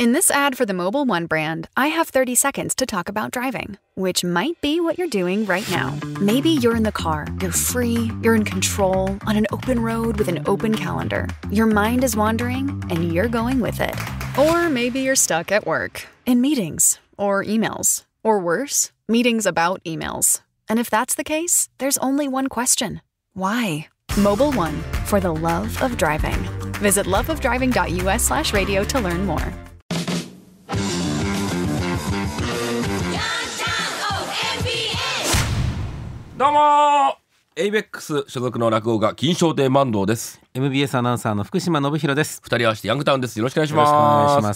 In this ad for the Mobile One brand, I have 30 seconds to talk about driving, which might be what you're doing right now. Maybe you're in the car, you're free, you're in control, on an open road with an open calendar. Your mind is wandering, and you're going with it. Or maybe you're stuck at work, in meetings, or emails, or worse, meetings about emails. And if that's the case, there's only one question why? Mobile One, for the love of driving. Visit loveofdriving.us/radio to learn more. どうもエイベックス所属の落語家金賞亭万堂です MBS アナウンサーの福島信弘です二人合わせてヤングタウンですよろしくお願いしますお願いしま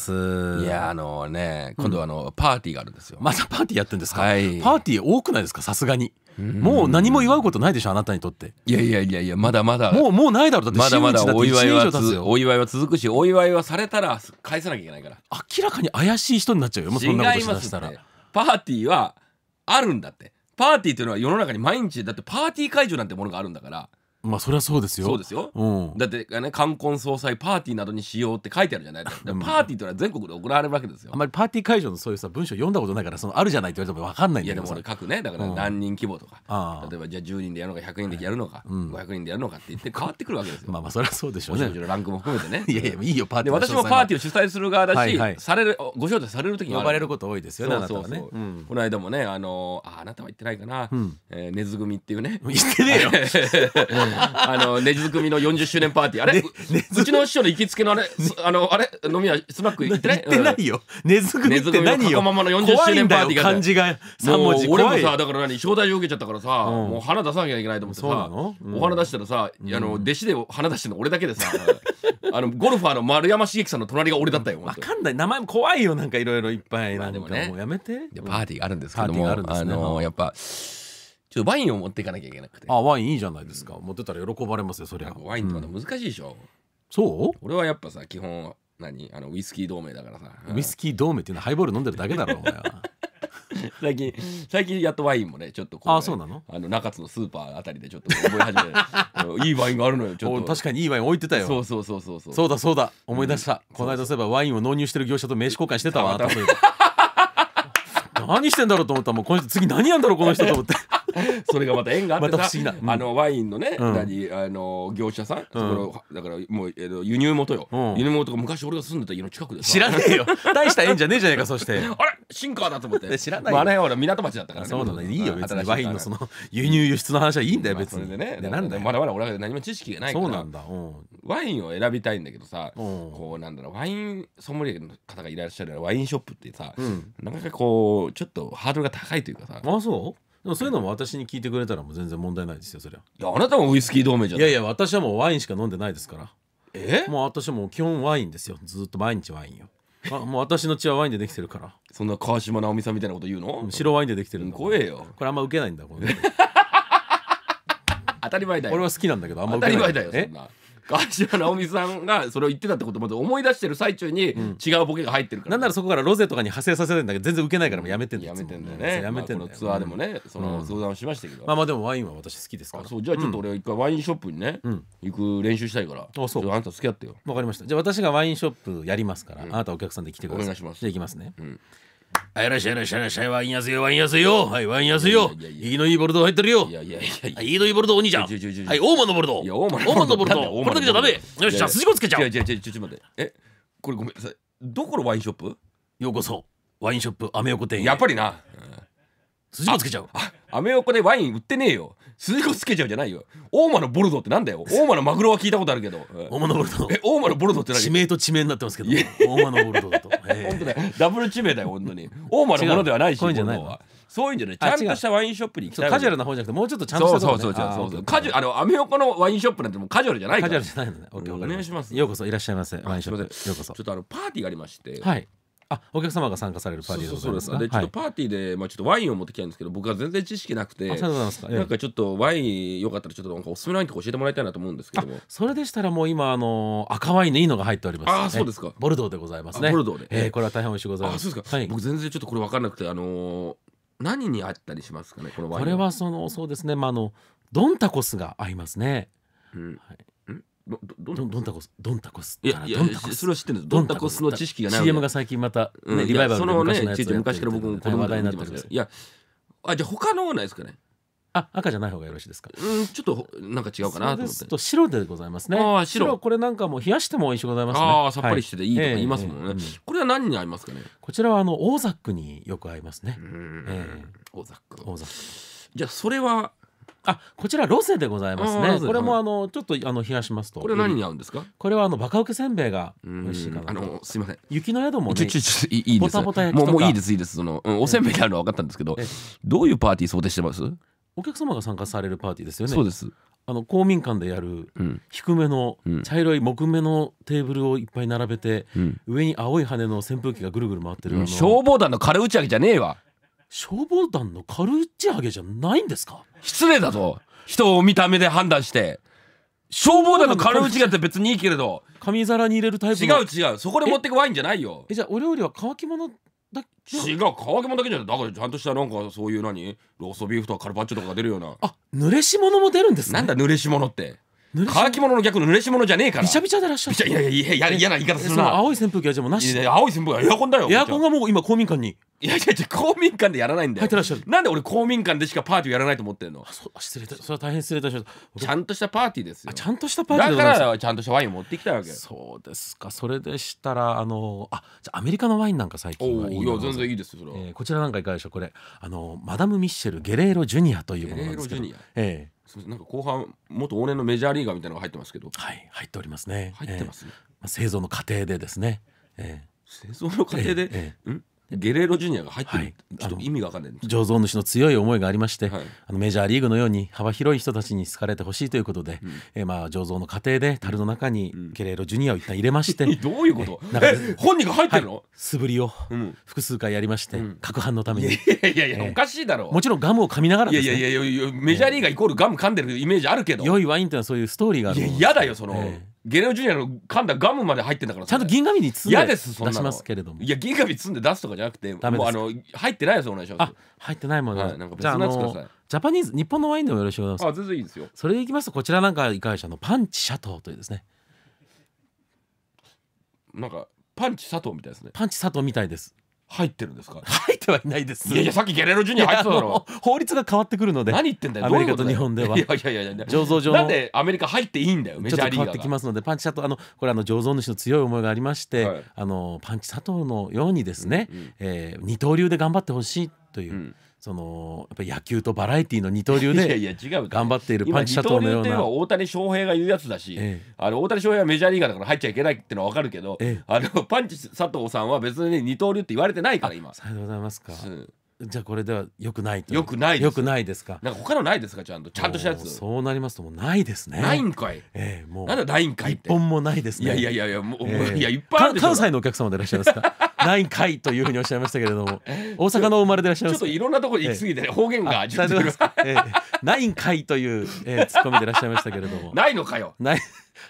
すいやあのね今度はあの、パーティーがあるんですよまたパーティーやってんですか、はい、パーティー多くないですかさすがにもう何も祝うことないでしょあなたにとっていやいやいやいやまだまだもうもうないだろだってまだまだお祝いはお祝いは続くしお祝いはされたら返さなきゃいけないから明らかに怪しい人になっちゃうよもうそんなことしだしたら、パーティーはあるんだってパーティーというのは世の中に毎日だってパーティー会場なんてものがあるんだからまあそれはそうですよ。そうですよ。うん、だってね冠婚葬祭パーティーなどにしようって書いてあるじゃないですか。パーティーというのは全国で行われるわけですよ。あんまりパーティー会場のそういうさ文章読んだことないからそのあるじゃないって言われても分かんないんだけど。いやでも俺書くねだから何人規模とか、うん、例えばじゃあ10人でやるのか100人でやるのか、うん、500人でやるのかって言って変わってくるわけですよ。まあまあそれはそうでしょうね。ランクも含めてね。いやいやいいよパーティー。私もパーティーを主催する側だし、はいはい、されるご招待される時に呼ばれること多いですよね。そうそうそうね、うん、この間もねあのああなたは言ってないかな、うん、えー、ネズ組っていうね。言ってねえよ。あのねず組の40周年パーティーあれ、ね、うちの師匠の行きつけのあれ、あのあれ飲み屋スナック行ってない行ってないよ、うん、ねず組って何よままの40周年パーティーが漢字が3文字俺もさだから何招待状受けちゃったからさ、うん、もう花出さなきゃいけないと思ってさ、うん、お花出したらさ、あの弟子で花出してるの俺だけでさ あのゴルファーの丸山茂樹さんの隣が俺だったよあかんない名前も怖いよなんかいろいろいっぱいなんかもうやめて、パーティーがあるんですけどもあのやっぱちょっとワインを持っていかなきゃいけなくてあワインいいじゃないですか、持ってたら喜ばれますよそりゃワインってまだ難しいでしょ、そう俺はやっぱさ基本何あのウイスキー同盟だからさ、ウイスキー同盟っていうのはハイボール飲んでるだけだろお前は 最近最近やっとワインもねちょっとあそうなのあの中津のスーパーあたりでちょっと覚え始めて いいワインがあるのよちょっと確かにいいワイン置いてたよそうそうそうそうそうだそうだ思い出した、この間そういえばワインを納入してる業者と名刺交換してたわ何してんだろうと思ったもうこの人次何やんだろうこの人と思って それがまた縁があってさ、うん、あのワインのね、うん、何あの業者さん、うん、そのだからもう、えー、輸入元よ、輸入元が昔俺が住んでた家の近くで知らねえよ 大した縁じゃねえじゃねえかそしてあれシンだと思って知らない、まあ、あれほら港町だったからねそうだねいいよ別にワインのその輸入輸出の話はいいんだよ別に、でねでなんだまだまだ俺は何も知識がないからそうなんだワインを選びたいんだけどさこうなんだろうワインソムリエの方がいらっしゃるワインショップってさ、うん、なかかこうちょっとハードルが高いというかさあそうでもそういうのも私に聞いてくれたらもう全然問題ないですよそりゃいやあなたもウイスキー同盟じゃん。ないやいや私はもうワインしか飲んでないですからえもう私はもう基本ワインですよずっと毎日ワインよあもう私の血はワインでできてるからそんな川島直美さんみたいなこと言うの白ワインでできてるんだ怖えよこれあんま受けないんだこの 当たり前だよ俺は好きなんだけどあんま受けない前だよそんな川島直美さんがそれを言ってたってことまで思い出してる最中に違うボケが入ってるから、なんならそこからロゼとかに派生させてんだけど全然ウケないからもうやめてんだよやめてんだよねやめてんだよ、まあ、ツアーでもね、その相談をしましたけど、まあまあでもワインは私好きですからそうじゃあちょっと俺は一回ワインショップにね、行く練習したいからあそうあんた付き合ってよわかりましたじゃあ私がワインショップやりますから、あなたお客さんで来てくださいお願いしますじゃあ行きますね、うんあい、らっしゃい、らっしゃい、らっしゃい、ワインやすよ、ワインやすよ、はい、ワインやすよ、いいのいいボルト入ってるよ。いやいやいや、いいのいいボルトお兄ちゃん。はい、大間のボルド。いや、大間のボルト。これだけじゃダメ。よっし、ゃ筋子つけちゃう。いやいやいや、ちょっと待って。え、これごめんなさい。どこのワインショップようこそ、ワインショップ、アメ横店。やっぱりな。筋子つけちゃう。アメ横でワイン売ってねえよ。ス鈴子つけちゃうじゃないよ大間のボルドーってなんだよ大間のマグロは聞いたことあるけど大間のボルドーえ大間のボルドーって何地名と地名になってますけど大間のボルドーだと、本当だダブル地名だよ本当に大間のものではないしそういうんじゃないのそういうんじゃないちゃんとしたワインショップに行きたいカジュアルな方じゃなくてもうちょっとちゃんとしたそうそうそうそうカジュあのアメ横のワインショップなんてもうカジュアルじゃないカジュアルじゃないのねお願いしますようこそいらっしゃいませワインショップようこそちょっとあのパーティーがありましてはいあお客様が参加されるパーティーそうそうですちょっとパーティーで、まあ、ちょっとワインを持ってきたんですけど僕は全然知識なくてなんかちょっとワインよかったらちょっとなんかおすすめのワインとか教えてもらいたいなと思うんですけども それでしたらもう今あの赤ワインのいいのが入っておりますあそうですかボルドーでございますねボルドーで、えー、これは大変美味しいございます僕全然ちょっとこれ分かんなくてあの何にあったりしますかねこのワインこれはそのそうですねまああのドンタコスが合いますね、うんはいどどどんたこすどんたこすいやいやそれは知ってるんですの知識がない CM が最近また、ねリバイバルで昔のやつをや昔から僕も子供話題になってすいやあじゃあ他のはないですかねあ赤じゃない方がよろしいですか。うんちょっとなんか違うかなと思って。と白でございますね。あ白白これなんかも冷やしても美味しいございますね。ああさっぱりしてていいとか言いますもんね。はいえーえー、これは何に合いますかね。こちらはあのオーザックによく合いますね。うん、えー、オーザック。オーザック。じゃあそれはあこちらロゼでございますねこれもあのちょっとあの冷やしますとこれ何に合うんですかこれはあのバカウケせんべいが美味しいかなあのすみません雪の宿もねちょちいいですポタポタ焼きもとうかもういいですいいですその、うんおせんべいであるのは分かったんですけどどういうパーティー想定してます、お客様が参加されるパーティーですよねそうですあの公民館でやる低めの茶色い木目のテーブルをいっぱい並べて、うん上に青い羽の扇風機がぐるぐる回ってる、あの消防団の軽打ち上げじゃねえわ消防団の軽打ち上げじゃないんですか失礼だぞ人を見た目で判断して消防団の軽打ち上げって別にいいけれど紙皿に入れるタイプ違う違うそこで持ってくワインじゃないよえじゃあお料理は乾き物だ違う乾き物だけじゃないだからちゃんとしたなんかそういう何ローストビーフとかカルパッチョとかが出るようなあ濡れし物も出るんですねなんだ濡れし物って乾き物の逆の濡れし物じゃねえからびちゃびちゃでらっしゃるいやいやいや嫌な言い方するな青い扇風機はじゃもうなし青い扇風機はエアコンだよエアコンがもう今公民館にいやいやいや、公民館でやらないんだよなんで俺公民館でしかパーティーやらないと思ってんの失礼た。それは大変失礼いたしましたちゃんとしたパーティーですよちゃんとしたパーティーだからちゃんとしたワイン持ってきたわけそうですかそれでしたらあのあじゃアメリカのワインなんか最近はいいや全然いいですそれは、えー、こちらなんかいかがでしょうこれあのマダム・ミッシェル・ゲレーロ・ジュニアというものなんですけどゲレーロ・ジュニアええなんか後半元往年のメジャーリーガーみたいなのが入ってますけどはい入っておりますね入ってます、ねえー、まあ、製造の過程でですね、えー、製造の過程で、えー、うんゲレーロジュニアが入ってる、ちょっと意味が分かんない醸造主の強い思いがありまして、あのメジャーリーグのように幅広い人たちに好かれてほしいということで、えまあ、醸造の過程で樽の中にゲレーロジュニアを一旦入れまして、どういうこと本人が入ってるの、素振りを複数回やりまして、うん、反のためにいやいやいや、おかしいだろう、もちろんガムを噛みながらいやいやいやメジャーリーガーイコールガム噛んでるイメージあるけど良いワインってのはそういうストーリーがあるいや嫌だよその、ゲレオジュニアの噛んだガムまで入ってんだからちゃんと銀紙に積んで出しますけれどもいや銀紙積んで出すとかじゃなくてもうあの入ってないやつお願いします入ってないもの、はい、なんか別のやつくださいジャパニーズ日本のワインでもよろしくお願いしますあ全然いいですよそれでいきますとこちらなんかいかがでしょうパンチシャトーというですねなんかパンチ佐藤みたいですねパンチ佐藤みたいです入ってるんですか入ってはいないですいやいやさっきゲレロジュニア入ってただろ法律が変わってくるので何言ってんだよアメリカと日本ではいやいやいやいや醸造場なんでアメリカ入っていいんだよメジちょっと変わってきますのでパンチ佐藤あのこれあの醸造主の強い思いがありまして、あのパンチ佐藤のようにですね、うえ二刀流で頑張ってほしいという、そのやっぱ野球とバラエティーの二刀流で 頑張っているパンチシャトのような。いやいや大谷翔平が言うやつだし、ええ、あの大谷翔平はメジャーリーガーだから入っちゃいけないってのは分かるけど、え、あのパンチ佐藤さんは別に二刀流って言われてないから今。さようございますか。じゃこれではよくないよくないよくないですかなんか他のないですかちゃんとちゃんとしたやつそうなりますともうないですねないんかいええー、もうなんだないんかい一本もないですねいやいやいやいやもう、えー、いやいっぱい関西のお客様でいらっしゃいますかないんかいというふうにおっしゃいましたけれども大阪の生まれでいらっしゃいますちょっといろんなところ行き過ぎて、ねええ、方言がちょっと、ええ、ないんかいという、ええ、ツッコミでいらっしゃいましたけれどもないのかよない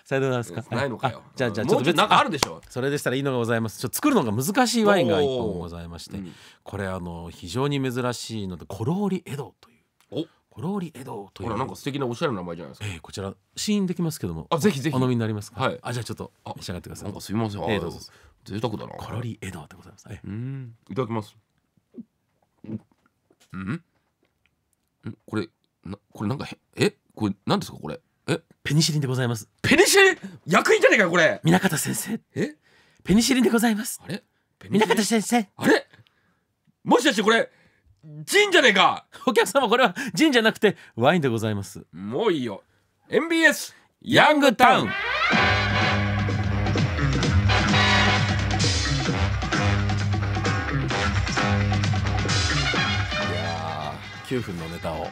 さよなんですかないのかよじゃあじゃあちょっとなんかあるでしょそれでしたらいいのがございますちょっと作るのが難しいワインが1本ございまして、うん、これあの非常に珍しいのでコローリエドというコローリエドというなんか素敵なおしゃれな名前じゃないですか、ええ、こちら試飲できますけどもあぜひぜひお飲みになりますかはいあじゃあちょっと召し上がってくださいなんかすみません、えー、どうぞ贅沢だなカロリーエナーでございますねうんいただきますうんんこれなこれなんかへえこれなんですかこれえペニシリンでございますペニシリン役員じゃねえかこれ南方先生えペニシリンでございますあれ南方先生あれもしかしてこれジンじゃねえかお客様これはジンじゃなくてワインでございますもういいよ MBS ヤングタウン9分のネタを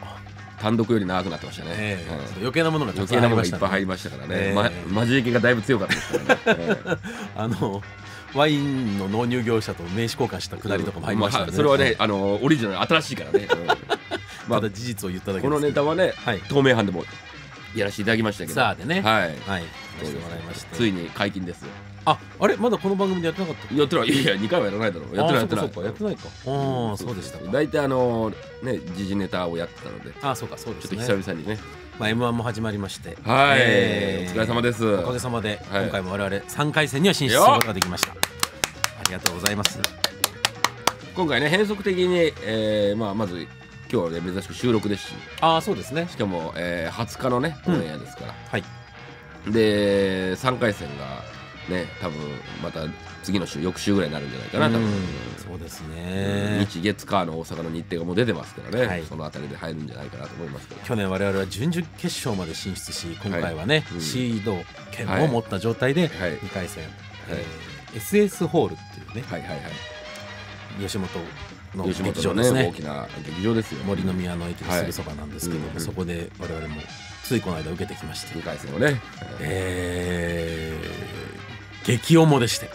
単独より長くなってましたね、えーうん、余計なものがたくさん入りました、ね、余計なものがいっぱい入りましたからね、えーま、マジ池がだいぶ強かったですからね、えー、あのワインの納入業者と名刺交換したくだりとかも入りましたね、うんまあ、それはね、あのオリジナル新しいからね、まあ、ただ事実を言っただけこのネタはね、はい、透明版でもやらせていただきましたけどさあでねはい、はい、ついに解禁ですああれまだこの番組でやってなかったやってないいやい2回はやらないだろうやってないやってないそうかやってないかああそうでした大体あのね時事ネタをやってたのであそうかそうです、ね、ちょっと久々にねまあ M1 も始まりまして、はい、えー、お疲れ様です。おかげさまで、はい、今回も我々3回戦には進出することができました。ありがとうございます。今回ね変則的に、えー、まあまず今日はね珍しく収録ですしああそうですねしかも、えー、20日のねオンエアですから、うん、はいで3回戦がね多分また次の週翌週ぐらいになるんじゃないかな多分そうですね日月火の大阪の日程がもう出てますからね、はい、その辺りで入るんじゃないかなと思いますけど去年我々は準々決勝まで進出し今回はね、はいうん、シード権を持った状態で2回戦、はいはいえー、SS ホールっていうね、はいはいはい、吉本の劇場ですね、大きな劇場ですよ森の宮の駅のすぐそばなんですけど、はいうんうん、そこで我々もついこの間受けてきまして2回戦をね、えー、激重でして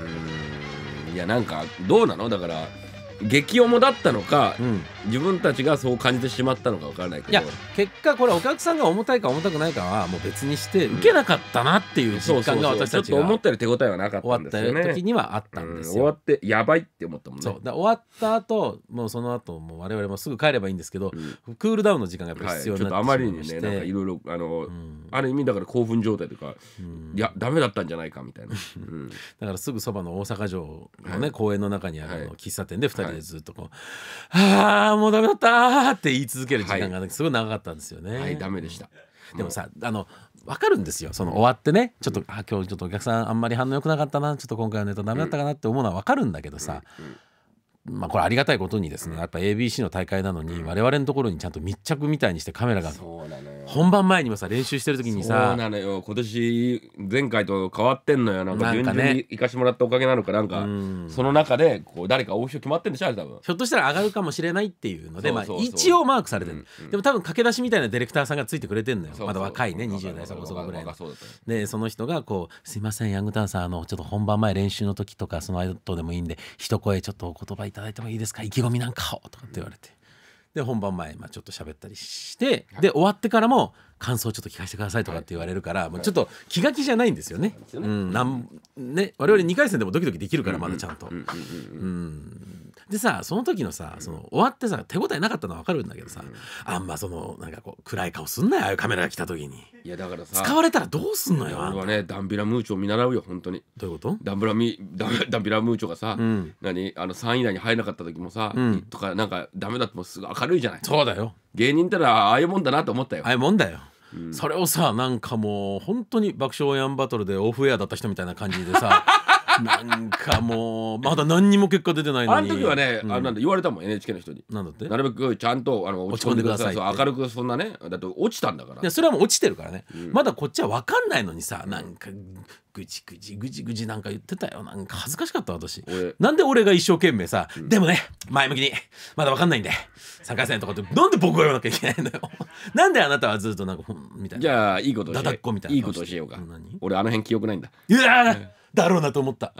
うんいやなんかどうなのだから激重だったのか、うん自分たちがそう感じてしまったのかわからないけどいや結果これお客さんが重たいか重たくないかはもう別にして受けなかったなっていう実感が私たちが、うん、思ったより手応えはなかったんですよね終わった時にはあったんですよ、うん、終わってやばいって思ったもんねそうだ終わった後もうその後もう我々もすぐ帰ればいいんですけど、うん、クールダウンの時間がやっぱり必要になって、はい、あまりにねなんかいろいろあの、ある意味だから興奮状態とか、いやダメだったんじゃないかみたいな、だからすぐそばの大阪城のね、はい、公園の中にある、はい、喫茶店で二人でずっとこう「はあああもうダメだったって言い続ける時間がすごい長かったんですよね。はい、はい、ダメでした。でもさあの分かるんですよその終わってねちょっと、あ今日ちょっとお客さんあんまり反応良くなかったなちょっと今回のネタダメだったかなって思うのは分かるんだけどさ、まあ、これありがたいことにですねやっぱ ABC の大会なのに我々のところにちゃんと密着みたいにしてカメラが本番前にもさ練習してる時にさそうなのよ今年前回と変わってんのよなんか順々に行かしてもらったおかげなのかなんかその中でこう誰か大賞決まってんでしょあれ多分ひょっとしたら上がるかもしれないっていうのでまあ一応マークされてる、うんうん、でも多分駆け出しみたいなディレクターさんがついてくれてんのよまだ若いね20代そこそこぐらいでその人がこう「すいませんヤングタウンさんあのちょっと本番前練習の時とかその後でもいいんで一声ちょっとお言葉いただいてもいいですか意気込みなんかを」とかって言われて。で本番前、まあ、ちょっと喋ったりして、で終わってからも感想ちょっと聞かせてくださいとかって言われるから、もうちょっと気が気じゃないんですよね。うん、なんね我々二回戦でもドキドキできるからまだちゃんと。うんでさその時のさその終わってさ手応えなかったのはわかるんだけどさ、あんまそのなんかこう暗い顔すんなよああいうカメラが来た時にいやだからさ使われたらどうすんのよ俺はねダンビラムーチョを見習うよ本当にどういうことダンブラミダダンビラムーチョがさ、うん、何あの三位以内に入らなかった時もさ、うん、とかなんかダメだってもすぐ明るいじゃないそうだよ芸人ってのああいうもんだなと思ったよああいうもんだようんそれをさなんかもう本当に爆笑ヤンバトルでオフエアだった人みたいな感じでさなんかもうまだ何にも結果出てないのあの時はね、あのなんだ言われたもん NHK の人になんだってなるべくちゃんとあの落ち込んでください明るくそんなねだって落ちたんだからいやそれはもう落ちてるからね、まだこっちは分かんないのにさなんかぐちぐちぐちぐちなんか言ってたよなんか恥ずかしかった私なんで俺が一生懸命さ、でもね前向きにまだ分かんないんで3回戦とかってなんで僕が言わなきゃいけないんだよ なんであなたはずっとなんかほんみたいなじゃあいいことだだっこみたいないいこと教えようか何俺あの辺記憶ないんだうわーだろうなと思った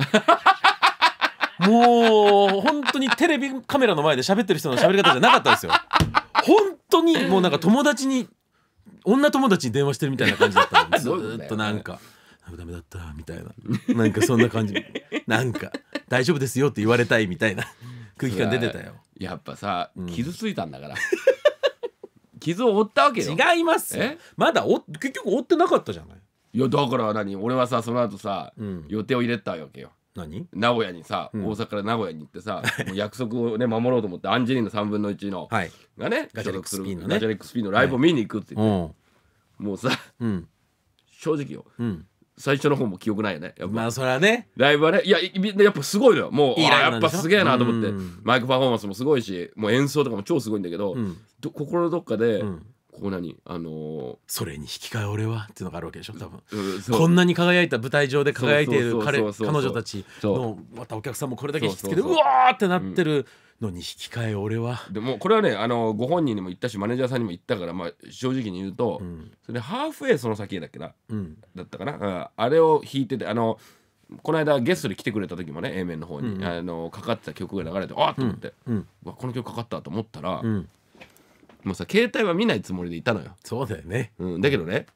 もう本当にテレビカメラの前で喋ってる人の喋り方じゃなかったですよ本当にもうなんか友達に女友達に電話してるみたいな感じだったんでずっとなんか。ダメだったみたいななんかそんな感じなんか大丈夫ですよって言われたいみたいな空気感出てたよやっぱさ、うん、傷ついたんだから 傷を負ったわけよ違いますまだお結局負ってなかったじゃないいやだから何俺はさその後さ、うん予定を入れたわけよ何名古屋にさ、大阪から名古屋に行ってさ約束をね守ろうと思ってアンジェリーナ3分の1の、はいがねガチャレックスピンのガチャックスピンのライブを見に行くって言っうもうさうん正直ようん最初の方も記憶ないよねやっぱまあそれはねライブはねいややっぱすごいのよもういいやっぱすげえなと思ってうんマイクパフォーマンスもすごいしもう演奏とかも超すごいんだけど、うんど心のどっかで、うここ何あのー、それに引き換え俺はっていうのがあるわけでしょ多分、うん、こんなに輝いた舞台上で輝いている彼彼女たちのまたお客さんもこれだけ引きつけてうわーってなってるのに引き換え俺は、でもこれはねあのご本人にも言ったしマネージャーさんにも言ったから、まあ、正直に言うと、うん、それハーフウェイその先だっけな、だったかなあれを弾いててあのこの間ゲストで来てくれた時もね A 面の方に、うん、あのかかってた曲が流れてあっと思って、うんうん、この曲かかったと思ったら、もうさ携帯は見ないつもりでいたのよ、そうだよねうん、だけどね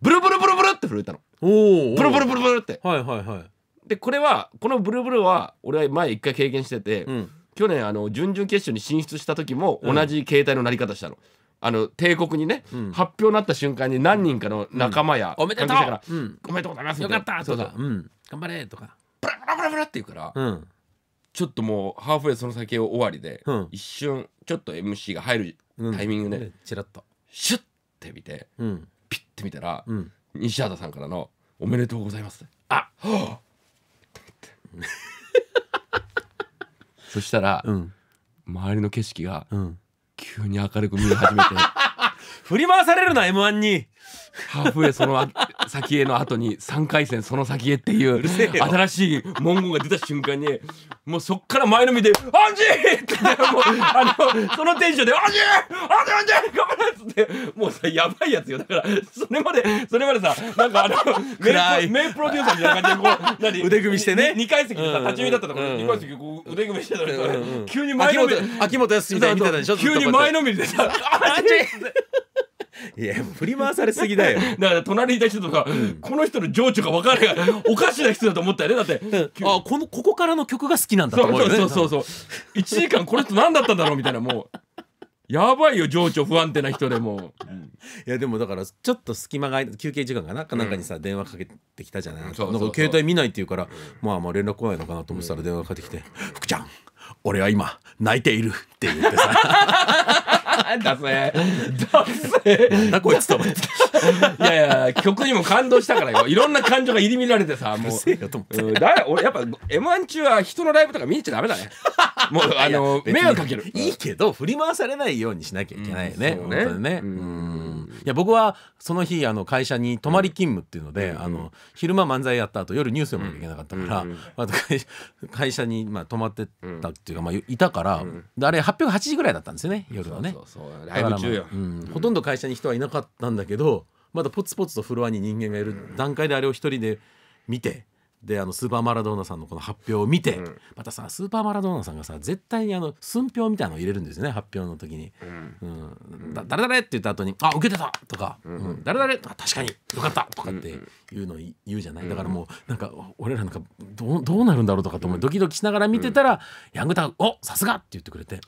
ブルブルブルブルって震えたのおーおーブルブルブルブルってはいはいはいでこれはこのブルブルは俺は前一回経験してて、うん去年あの準々決勝に進出した時も同じ携帯のなり方したの。あの帝国にね、ん発表になった瞬間に何人かの仲間や、おめでとうからうんおめでとうございますよかったそとうそうかうん頑張れとかブラブラブラブラって言うから、うんちょっともうハーフウェイその先を終わりで、うん一瞬ちょっと MC が入るタイミングでチラッとシュッて見て、ピッて見たら、西畑さんからの「おめでとうございます」あっ、あ、そしたら、周りの景色が急に明るく見え始めて 振り回されるな m 1にハーフウェイその先への後に3回戦その先へっていう新しい文言が出た瞬間にもうそっから前のめで「アンジー!」ってあのそのテンションで「アンジーアンジーアンジー頑張れ!」ってもうさやばいやつよだからそれまでそれまでさなんかあの名プロデューサーみたいな感じでこう何腕組みしてね2階席でさ立ち見だったところ2階席こう腕組みしてたのに急に前の秋元康みたい見てたでしょ急に前のめりでさ「アンジー!」いや振り回されすぎだよ だから隣にいた人とか、うん、この人の情緒が分からへん。おかしな人だと思ったよねだって、うん、あこのここからの曲が好きなんだと思うよ、ね、そうそうそうそう1時間この人何だったんだろうみたいなもう。やばいよ情緒不安定な人でも、うん、いやでもだからちょっと隙間が休憩時間がなかなかにさ、電話かけてきたじゃない、うなんか携帯見ないって言うから、まあまあ連絡来ないのかなと思ってたら電話かけてきて「福ちゃん俺は今泣いているって言ってさ だぜだぜなこいつと思っていやいや曲にも感動したからよいろんな感情が入り乱れてさもううだ俺やっぱ m 1中は人のライブとか見ちゃダメだね もうあの迷惑かけるいいけど振り回されないようにしなきゃいけないよね、うん、本当にねうんいや僕はその日あの会社に泊まり勤務っていうので、うん、あの昼間漫才やった後夜ニュース読まなきゃいけなかったから、うんうん、会社にまあ泊まってたていうか、まあ、いたから、うん、あれ808時ぐらいだったんですよね夜はねライブ中よ、まあ、うん、ほとんど会社に人はいなかったんだけどまだポツポツとフロアに人間がいる段階であれを一人で見てであのスーパーマラドーナさんのこの発表を見て、うん、またさスーパーマラドーナさんがさ絶対にあの寸評みたいなのを入れるんですよね発表の時に「うんうん、だ誰々」って言った後に「あ受けてた!」とか「うんうん、誰々あ確かによかった!」とかっていうのを言うじゃない、だからもうなんか俺らなんかどうなるんだろうとかとってドキドキしながら見てたら、ヤングタウン「おさすが!」って言ってくれて、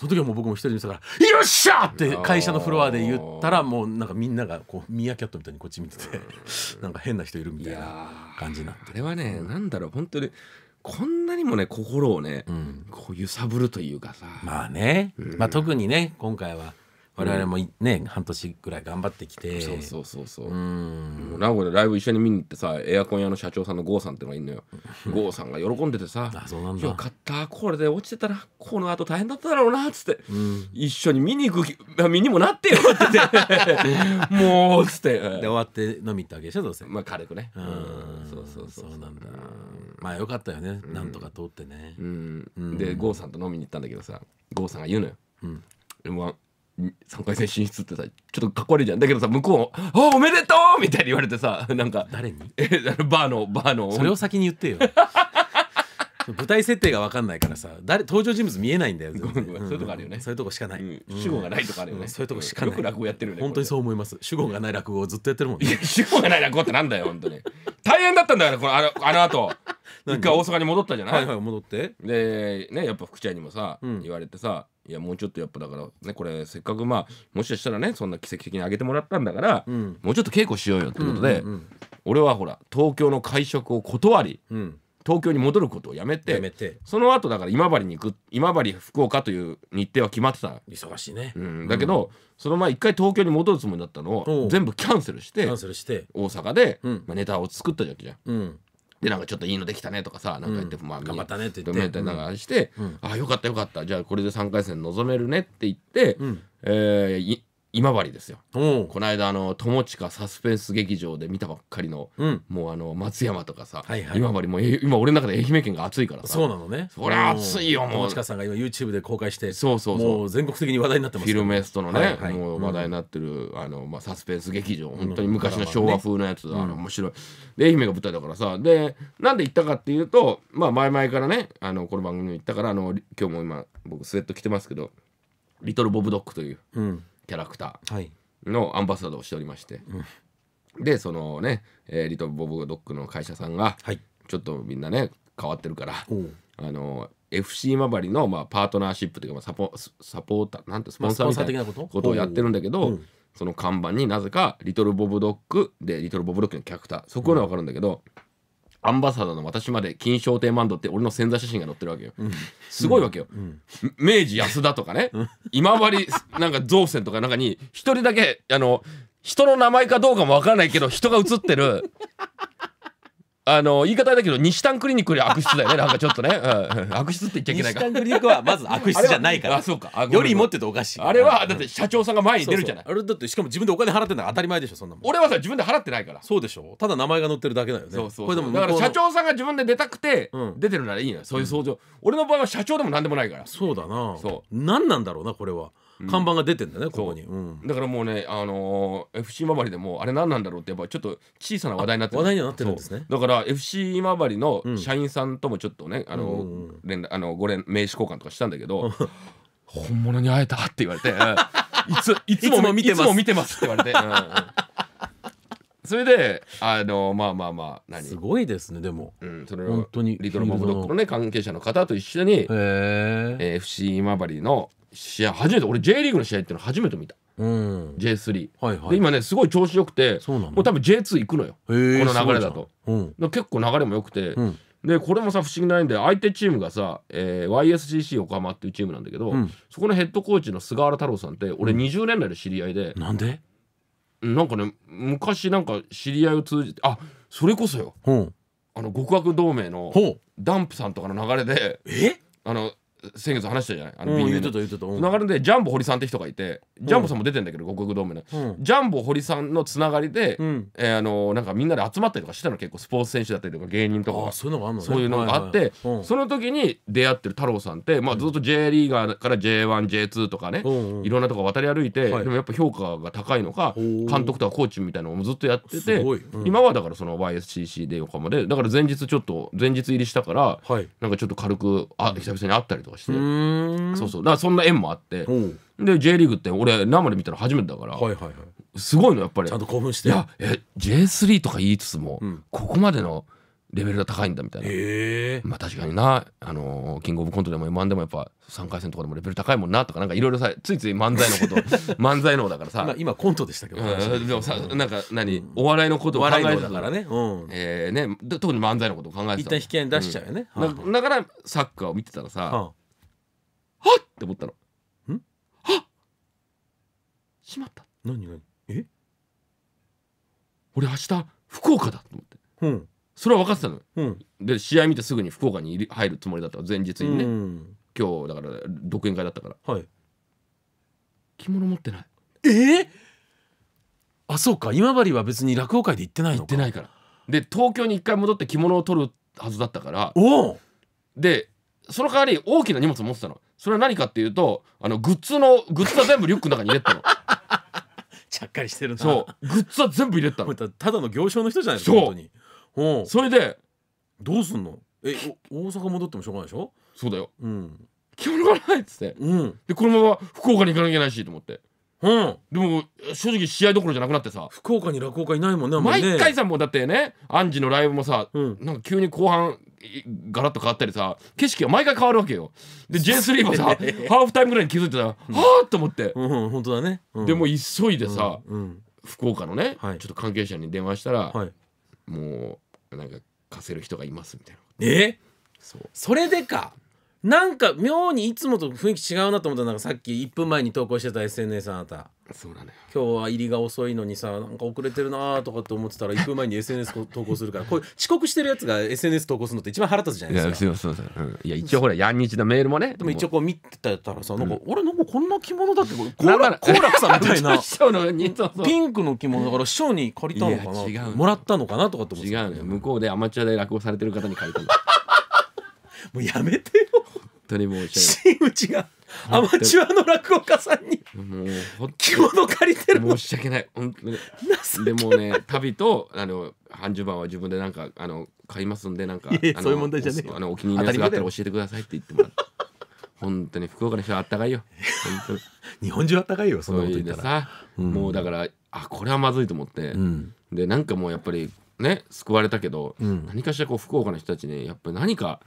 その時はもう僕も一人で見たから「よっしゃ!」って会社のフロアで言ったらもうなんかみんながこうミーアキャットみたいにこっち見ててなんか変な人いるみたいな感じになってあれはねなんだろう本当にこんなにもね心をね、うん、こう揺さぶるというかさまあね、うん、まあ、特にね今回は我々もね、半年ぐらい頑張ってきてそうそうそうそううん名古屋でライブ一緒に見に行ってさエアコン屋の社長さんの郷さんってのがいるのよ郷さんが喜んでてさ「あそうなんだよかったこれで落ちてたらこの後大変だっただろうな」っつって、うん、一緒に見に行く 見にもなってよ」ってて もう」っつってで終わって飲み行ったわけでしょどうせまあ軽くねうんそうそうそうそうなんだまあよかったよね、なんとか通ってね、うん、うん、で郷さんと飲みに行ったんだけどさ郷さんが言うのよ「うん、m 1 3回戦進出ってさちょっとかっこ悪いじゃんだけどさ向こう「あおめでとう!」みたいに言われてさなんか誰にえバーのバーのそれを先に言ってよ舞台設定が分かんないからさ誰登場人物見えないんだよ、そういうとこあるよねそういうとこしかない、主語がないとかあるよね、そういうとこしかないよく落語やってるね本当にそう思います主語がない落語をずっとやってるもんね主語がない落語ってなんだよ本当に大変だったんだからこのあのあの後 一回大阪に戻ったじゃない、はいはい、戻ってでねやっぱ福ちゃんにもさ、言われてさいやもうちょっとやっぱだからねこれせっかくまあもしかしたらねそんな奇跡的に上げてもらったんだから、もうちょっと稽古しようよってことで、俺はほら東京の会食を断り、うん東京に戻ることをやめてその後だから今治に行く今治福岡という日程は決まってた忙しいね、うん、だけど、うん、その前一回東京に戻るつもりだったのを全部キャンセルしてキャンセルして大阪で、うん、まあ、ネタを作ったわけじゃん。うんでなんかちょっといいのできたねとかさなんか言って、うん、まあ頑張ったねって言ってなんかして、うん、ああよかったよかったじゃあこれで3回戦臨めるねって言って、うん、えー、今治ですよこの間あの友近サスペンス劇場で見たばっかりの、うん、もうあの松山とかさ、はいはい、今治も今俺の中で愛媛県が熱いからさそうなのねそりゃ熱いよもう友近さんが今 YouTube で公開してそうそうそう全国的に話題になってます、ね、フィルムストのね、はいはい、もう話題になってる、うん、あの、まあ、サスペンス劇場本当に昔の昭和風のやつ、うん、あの面白いで愛媛が舞台だからさでなんで行ったかっていうとまあ前々からねあのこの番組に行ったからあの今日も今僕スウェット着てますけど「リトル・ボブ・ドッグ」という。うんキャラクターのアンバサダーをしておりまして、でそのね、えー、リトルボブドッグの会社さんが、はい、ちょっとみんなね変わってるからあの FC まばりの、まあ、パートナーシップというか、まあ、サポサポーターなんてスポンサーみたいなことをやってるんだけど、その看板になぜか「リトルボブドッグ」で「リトルボブドッグ」のキャラクターそこは分かるんだけど。うんアンバサダーの私まで金賞亭マンドって俺の宣材写真が載ってるわけよ、うん、すごいわけよ、うん、明治安田とかね今治なんか造船とか中に一人だけあの人の名前かどうかも分からないけど人が写ってるあの言い方だけど西丹クリニックより悪質だよねなんかちょっとね、うん、悪質って言っちゃいけないから西丹クリニックはまず悪質じゃないからあそうかよりもってとおかしいあれはだって社長さんが前に出るじゃないあれだってしかも自分でお金払ってんだは当たり前でしょそんなもん俺はさ自分で払ってないからそうでしょただ名前が載ってるだけだよねそうそうこれでもだから社長さんが自分で出たくて、うん、出てるならいいのよそういう想像、うん、俺の場合は社長でも何でもないからそうだなそう何なんだろうなこれは看板が出てんだね、ここに、だからもうね、あのー、FC 今治でもあれ何なんだろうってやっぱちょっと小さな話題になってる話題になってるんですねだから FC 今治の社員さんともちょっとね、あの連あのご連名刺交換とかしたんだけど本物に会えたって言われて、いついつも見てますいつも見てますって言われて、うんうん、それであのまあまあまあすごいですねでも、うん、それを本当にリトルモブドッグのね関係者の方と一緒に、えー、FC 今治の試合初めて俺 J リーグの試合っていうの初めて見た、うん、J3、はいはい、で今ねすごい調子よくてもう多分 J2 行くのよこの流れだと、うん、結構流れも良くて、うん、でこれもさ不思議ないんで相手チームがさ、えー、YSCC 横浜っていうチームなんだけど、うん、そこのヘッドコーチの菅原太郎さんって俺20年来の知り合いで、なんでなんかね昔なんか知り合いを通じてあそれこそよ、あの極悪同盟のダンプさんとかの流れでえあの先月話したじゃないあの、うん、言言うん、流れでジャンボ堀さんって人がいてジャンボさんも出てんだけど、極、力同盟の、ジャンボ堀さんのつながりで、うん、えー、あのー、なんかみんなで集まったりとかしてたの結構スポーツ選手だったりとか芸人とかそういうのがあ、って、はいはいその時に出会ってる太郎さんって、まあ、ずっと J リーガーから J1J2 とかね、いろんなとこ渡り歩いて、はい、でもやっぱ評価が高いのか監督とかコーチみたいなのもずっとやってて、今はだからその YSCC で横浜でだから前日ちょっと前日入りしたから、はい、なんかちょっと軽くあ久々に会ったりとか。とかしてそうそうだからそんな縁もあってで J リーグって俺生で見たの初めてだから、はいはいはい、すごいのやっぱりちゃんと興奮していやえ J3 とか言いつつも、うん、ここまでのレベルが高いんだみたいなまあ確かになあのー、キングオブコントでも M−1 でもやっぱ3回戦とかでもレベル高いもんなとかなんかいろいろさついつい漫才のこと 漫才のだからさ、今コントでしたけど、うん、でもさ、うん、なんか何、お笑いのことを考えてたからね,、うんえーね、特に漫才のことを考えてた一旦引き合いに出しちゃうよね、うん、だからサッカーを見てたらさ、はっって思ったのんはっしまった何がえ俺明日福岡だと思って、うん、それは分かってたのうんで試合見てすぐに福岡に入り入るつもりだった前日にね、うん今日だから独演会だったからはい着物持ってないえー、あそうか今治は別に落語会で行ってないの行ってないいからで東京に一回戻って着物を取るはずだったからおおでその代わり大きな荷物持ってたのそれは何かっていうとあのグッズのグッズは全部リュックの中に入れたの ちゃっかりしてるなそうグッズは全部入れたの ただの行商の人じゃないですか本当にそれでどうすんのえ大阪戻ってもしょうがないでしょそうだよ、うん、着物がないっつって、うん、でこのまま福岡に行かなきゃいけないしと思ってうんでも正直試合どころじゃなくなってさ福岡に落語家いないもんねね毎回さもうだってねアンジのライブもさ、うんなんか急に後半ガラッと変わったりさ景色が毎回変わるわけよで J3 もさ ハーフタイムぐらいに気づいてさ、はあと思って、うんうん本当だね、うんでも急いでさ、うん福岡のね、はいちょっと関係者に電話したら、はいもうなんか貸せる人がいますみたいなえそうそれでかなんか妙にいつもと雰囲気違うなと思ったのがさっき1分前に投稿してた SNS あなたそうだね今日は入りが遅いのにさなんか遅れてるなとかって思ってたら1分前に SNS 投稿するからこういう遅刻してるやつが SNS 投稿するのって一番腹立つじゃないですかいやすいません、うん、いや一応ほらやんにちのメールもねでも一応こう見てたらさなんか、うん、俺なんかこんな着物だって好楽 さんみたいな ピンクの着物だから師匠に借りたのかなもらったのかなとかって思って違うね向こうでアマチュアで落語されてる方に借りたのもうやめてよ本当に申し訳ない。アマチュアの落語家さんにもう着物借りてる申し訳ない本当にでもね旅とあの半十番は自分でなんかあの買いますんでなんかそういう問題じゃねえあのお気に入りのやつがあったら教えてくださいって言ってもらっ本当に福岡の人はあったかいよ日本中あったかいよそんなこと言ったらうもうだからあこれはまずいと思って、うん、でなんかもうやっぱりね救われたけど、うん、何かしらこう福岡の人たちにやっぱり何か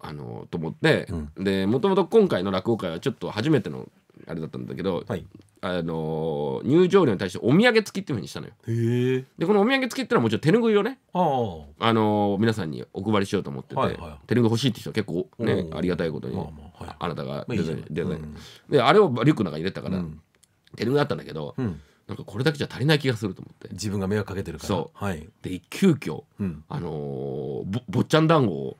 あのと思って、うん、でもともと今回の落語会はちょっと初めてのあれだったんだけど、はい、あの入場料に対してお土産付きっていうふうにしたのよ。でこのお土産付きっていうのはもちろん手拭いをねあの皆さんにお配りしようと思ってて、はいはい、手拭い欲しいって人は結構ねありがたいことに、まあまあはい、あなたがデザイン、デザイン、であれをリュックの中に入れたから、うん、手拭いあったんだけど、うん、なんかこれだけじゃ足りない気がすると思って自分が迷惑かけてるからそう、はい、で急遽、うん、あのー、坊ちゃん団子を、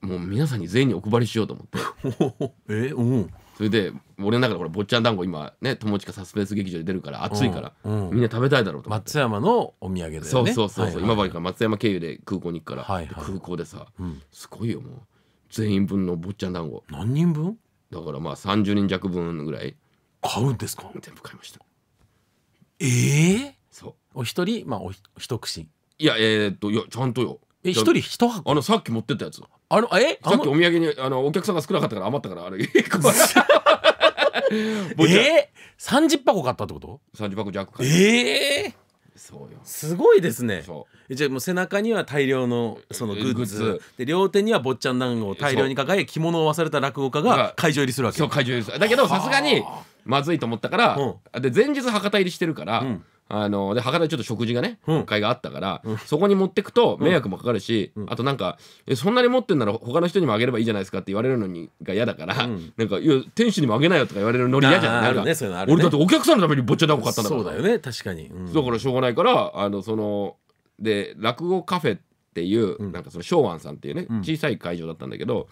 もう皆さんに全員にお配りしようと思って えうんそれで俺の中でほら坊ちゃん団子今ね友近サスペンス劇場で出るから暑いから、うんうん、みんな食べたいだろうと松山のお土産で、ねそうそうそう、はいはい、今治から松山経由で空港に行くから、はいはい、空港でさ、うん、すごいよもう全員分の坊ちゃん団子何人分だからまあ30人弱分ぐらい買うんですか全部買いましたええー、そうお一人まあお一口いやえー、っといやちゃんとよえ一人一箱あのさっき持ってたやつあのえさっきお土産にあのお客さんが少なかったから余ったからあれ え三、ー、十箱買ったってこと三十箱弱買ええーそうよすごいですねじゃあもう背中には大量のそのグッズで両手には坊ちゃん団子を大量に抱え着物を忘れた落語家が会場入りするわけそう会場入りするだけどさすがにまずいと思ったから、で前日博多入りしてるから、うんあので博多でちょっと食事がね、うん会があったから、そこに持ってくと迷惑もかかるし、あとなんかそんなに持ってんなら他の人にもあげればいいじゃないですかって言われるのにが嫌だから、なんかいや店主にもあげないよとか言われるのリ嫌じゃなるねそういうのあるね俺だってお客さんのためにぼっちゃだこ買ったんだからそうだよね確かに、うんだからしょうがないからあのそので落語カフェっていう、なんかその松庵さんっていうね、小さい会場だったんだけど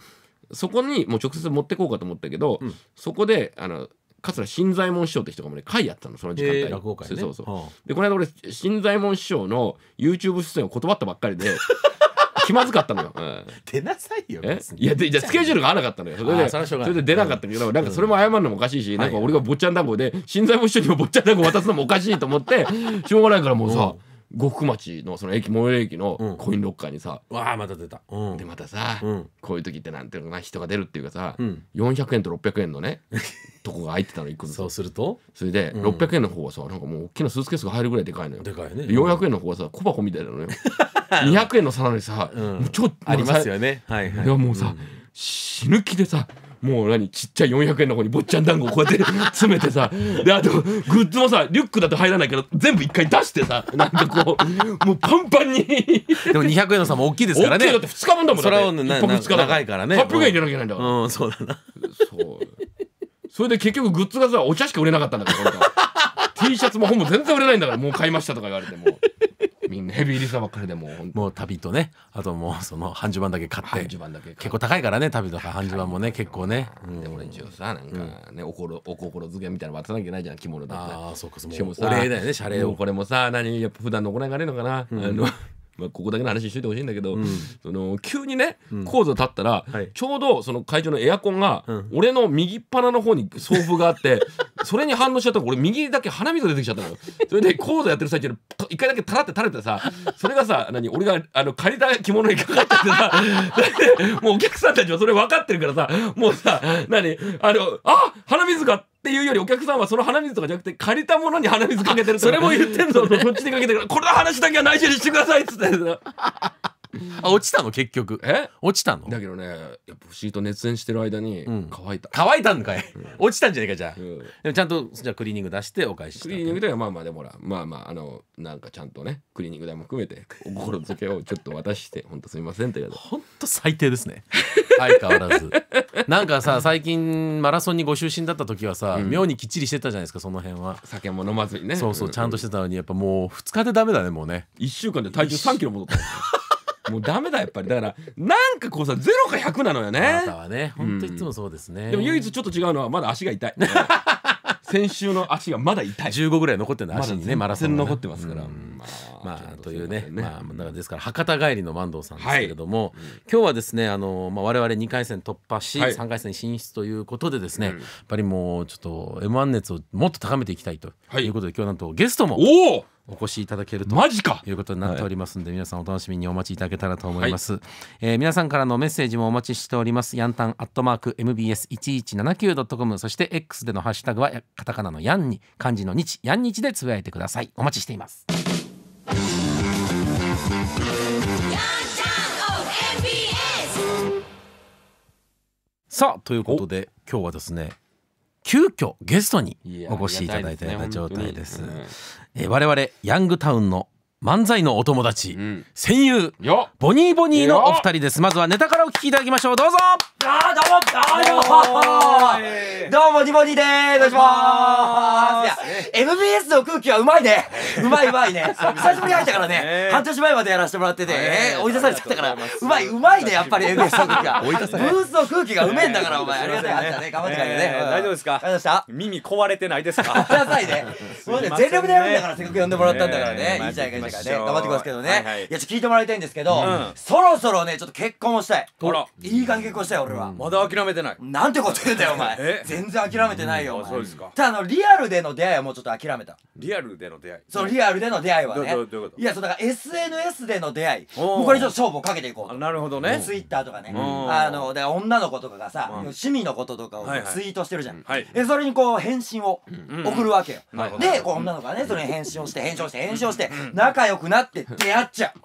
そこにもう直接持ってこうかと思ったけど、そこであの桂新左衛門師匠って人がもね会やったのその時間帯、えー、落語会、ね、そうそう、はあ、でこの間俺新左衛門師匠の YouTube 出演を断ったばっかりで 気まずかったのよ、うん、出なさいよいやでじゃスケジュールが合わなかったのよそれでそれで出なかったけど、うん、なんかそれも謝るのもおかしいし、うん、なんか俺が坊ちゃん団子で新左衛門師匠にも坊ちゃん団子渡すのもおかしいと思ってしょうがないからもうさ、うん呉服町のその駅最寄り駅のコインロッカーにさ、わあまた出た、うん、でまたさ、うん、こういう時ってなんていうのかな人が出るっていうかさ、うん、400円と600円のね とこが空いてたの一個ずつそうするとそれで、うん、600円の方はさなんかもう大きなスーツケースが入るぐらいでかいのよでかいねで400円の方はさ小箱みたいなのよ200 円の皿にさ、もうちょっとありますよねはいはいでもうさ、死ぬ気でさもう何ちっちゃい400円の方に坊ちゃん団子こうやって 詰めてさであとグッズもさリュックだと入らないけど全部一回出してさなんかこうもうパンパンにでも200円の差も大きいですからね大きいだって2日分だもんねそれは長いからね800円入れなきゃいけないんだから、うん、うん、そうだなそうそれで結局グッズがさお茶しか売れなかったんだから T シャツも本も全然売れないんだからもう買いましたとか言われてもみんなヘビーリスナーばっかりでもうもう旅とねあともうその半襦袢だけ買って半結構高いからね旅とか半襦袢もね結構ね、うん、でも俺一応さなんかね、おころお心づけみたいなの渡さなきゃいけないじゃん着物だってああそうかそうかお礼だよね謝礼をこれもさ何やっぱ普段の行いがねえのかな、あのまあ、ここだけの話しといてほしいんだけど、うん、その急にね、うん、高座立ったら、はい、ちょうどその会場のエアコンが、うん、俺の右っ腹の方に送風があって それに反応しちゃったら俺右だけ鼻水出てきちゃったのよそれで高座やってる最中に一回だけタらって垂れてさそれがさ何俺があの借りた着物にかかっててさ もうお客さんたちはそれ分かってるからさもうさ何あのあ鼻水がっていうよりお客さんはその鼻水とかじゃなくて借りたものに鼻水かけてるそれも言ってんの、ね、こっちにかけてるこれの話だけは内緒にしてくださいっつってあ落ちたの結局え落ちたのだけどねやっぱシート熱演してる間に乾いた、乾いたんかい、落ちたんじゃないかじゃあ、でもちゃんとじゃあクリーニング出してお返ししたクリーニング代はまあまあでもほらまあまああのなんかちゃんとねクリーニング代も含めてお 心づけをちょっと渡して本当すみませんって言わ本当最低ですね相変わらず なんかさ最近マラソンにご就寝だった時はさ、妙にきっちりしてたじゃないですかその辺は酒も飲まずにねそうそうちゃんとしてたのにやっぱもう2日でダメだねもうね1週間で体重3キロ戻ったもうダメだやっぱりだからなんかこうさゼロか100なのよあねなたはね、本当いつもそうですね。でも唯一ちょっと違うのはまだ足が痛い 先週の足がまだ痛い15ぐらい残ってるの足にね、マラソン残ってますから、うんまあ、というねまあ、だからですから博多帰りの万東さんですけれども、今日はですねあの、まあ、我々2回戦突破し、はい3回戦進出ということでですね、やっぱりもうちょっと m 1熱をもっと高めていきたいといいうことで、今日なんとゲストもおおお越しいただけるとマジかいうことになっておりますんで、皆さんお楽しみにお待ちいただけたらと思います、はい、えー、皆さんからのメッセージもお待ちしておりますヤンタンアットマーク MBS1179.com そして X でのハッシュタグはカタカナのヤンに漢字の日ヤン日でつぶやいてくださいお待ちしていますさあということで今日はですね急遽ゲストにお越しいただいたような状態です。で、ねえ我々ヤングタウンの漫才のお友達、うん、戦友ボニーボニーのお二人ですまずはネタからお聞きいただきましょうどうぞあどうもどうもボニーボニーですお願いします MBS の空気はうまいねうまいうまいね 久しぶり入ったからね、えー、半年前までやらせてもらってて、えー、追い出されちゃったからうまいうまいねやっぱり MBS の空気がブースの空気がうめえんだから、えー、お前ありがたいありがたいね頑張ってくれね大丈夫ですかあ耳壊れてないですか くださいね 全力でやるんだからせっかく呼んでもらったんだからねいいじゃないか頑張ってくださいけどね、はいはい、いやちょっと聞いてもらいたいんですけど、うん、そろそろねちょっと結婚をしたいほらいい感じ結婚したい俺は、うん、まだ諦めてないなんてこと言うんだよお前全然諦めてないよ、うん、そうですかただあのリアルでの出会いはもうちょっと諦めたリアルでの出会いそうリアルでの出会いはねいやそうだから SNS での出会いもうこれちょっと勝負をかけていこうなるほどねツイッターとかねあので女の子とかがさ趣味のこととかをツイートしてるじゃん、はい、はい、それにこう返信を送るわけよ、でこう女の子がねそれに返信をして返信をして返信をしてな仲良くなって出会っちゃう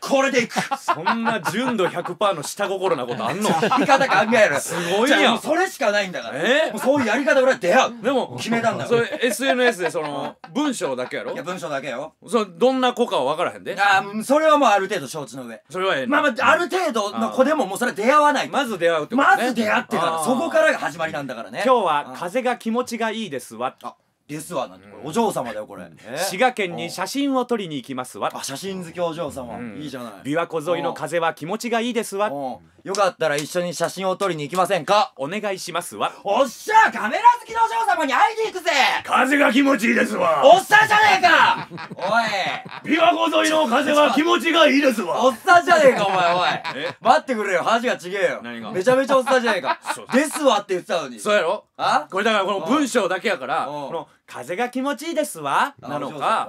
これでいくそんな純度100%の下心なことあんの言い方考えろすごいやんそれしかないんだから、えー、もうそういうやり方俺は出会うでも決めたんだから SNS でその文章だけやろいや文章だけよそどんな子かは分からへんであそれはもうある程度承知の上それはええまあまあある程度の子でももうそれは出会わないまず出会うってこと、ね、まず出会ってからそこからが始まりなんだからね今日は風が気持ちがいいですわあですわなんてこれお嬢様だよこれ、滋賀県に写真を撮りに行きますわあ写真好きお嬢様、いいじゃない琵琶湖沿いの風は気持ちがいいですわよかったら一緒に写真を撮りに行きませんかお願いしますわおっしゃカメラ好きのお嬢様に会いに行くぜ風が気持ちいいですわおっさんじゃねえかおい琵琶湖沿いの風は気持ちがいいですわおっさんじゃねえかお前おい待ってくれよ話が違えよめちゃめちゃおっさんじゃねえか ですわって言ってたのにそうやろこれだからこの文章だけやからこの「風が気持ちいいですわ」なのか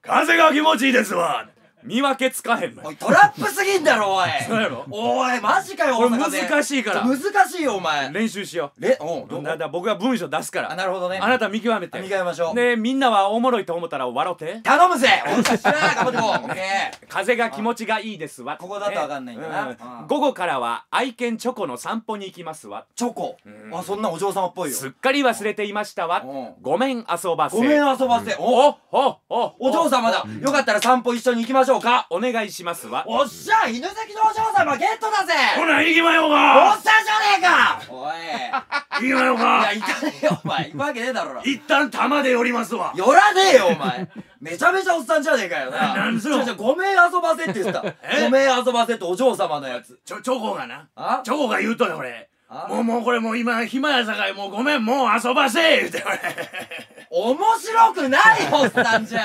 風が気持ちいいですわ」見分けつかへんのよいトラップすぎんだろおいそうやろおいマジかよこれ難しいから難しいよお前練習しようえ、おうん。だ僕が文章出すからなるほどねあなた見極めて見極めましょうでみんなはおもろいと思ったら笑うて頼むぜおしゃ頑張ってこうオッケー風が気持ちがいいですわここだとわかんないんだな、午後からは愛犬チョコの散歩に行きますわチョコあそんなお嬢様っぽいよすっかり忘れていましたわごめん遊ばせごめん遊ばせおおおおお嬢様だよかったら散歩一緒に行きましょうしょうかお願いしますわおっしゃ犬きのお嬢様ゲットだぜほな行きまようかおっさんじゃねえかおい行きまようかいや行かねえよお前行くわけねえだろ一旦玉で寄りますわ寄らねえよお前めちゃめちゃおっさんじゃねえかよな何ぞちょごめん遊ばせって言ったごめん遊ばせってお嬢様のやつちょチョコがなあチョコが言うとね、俺もうもうこれもう今暇やさかいもうごめんもう遊ばせ言うて俺面白くないおっさんじゃ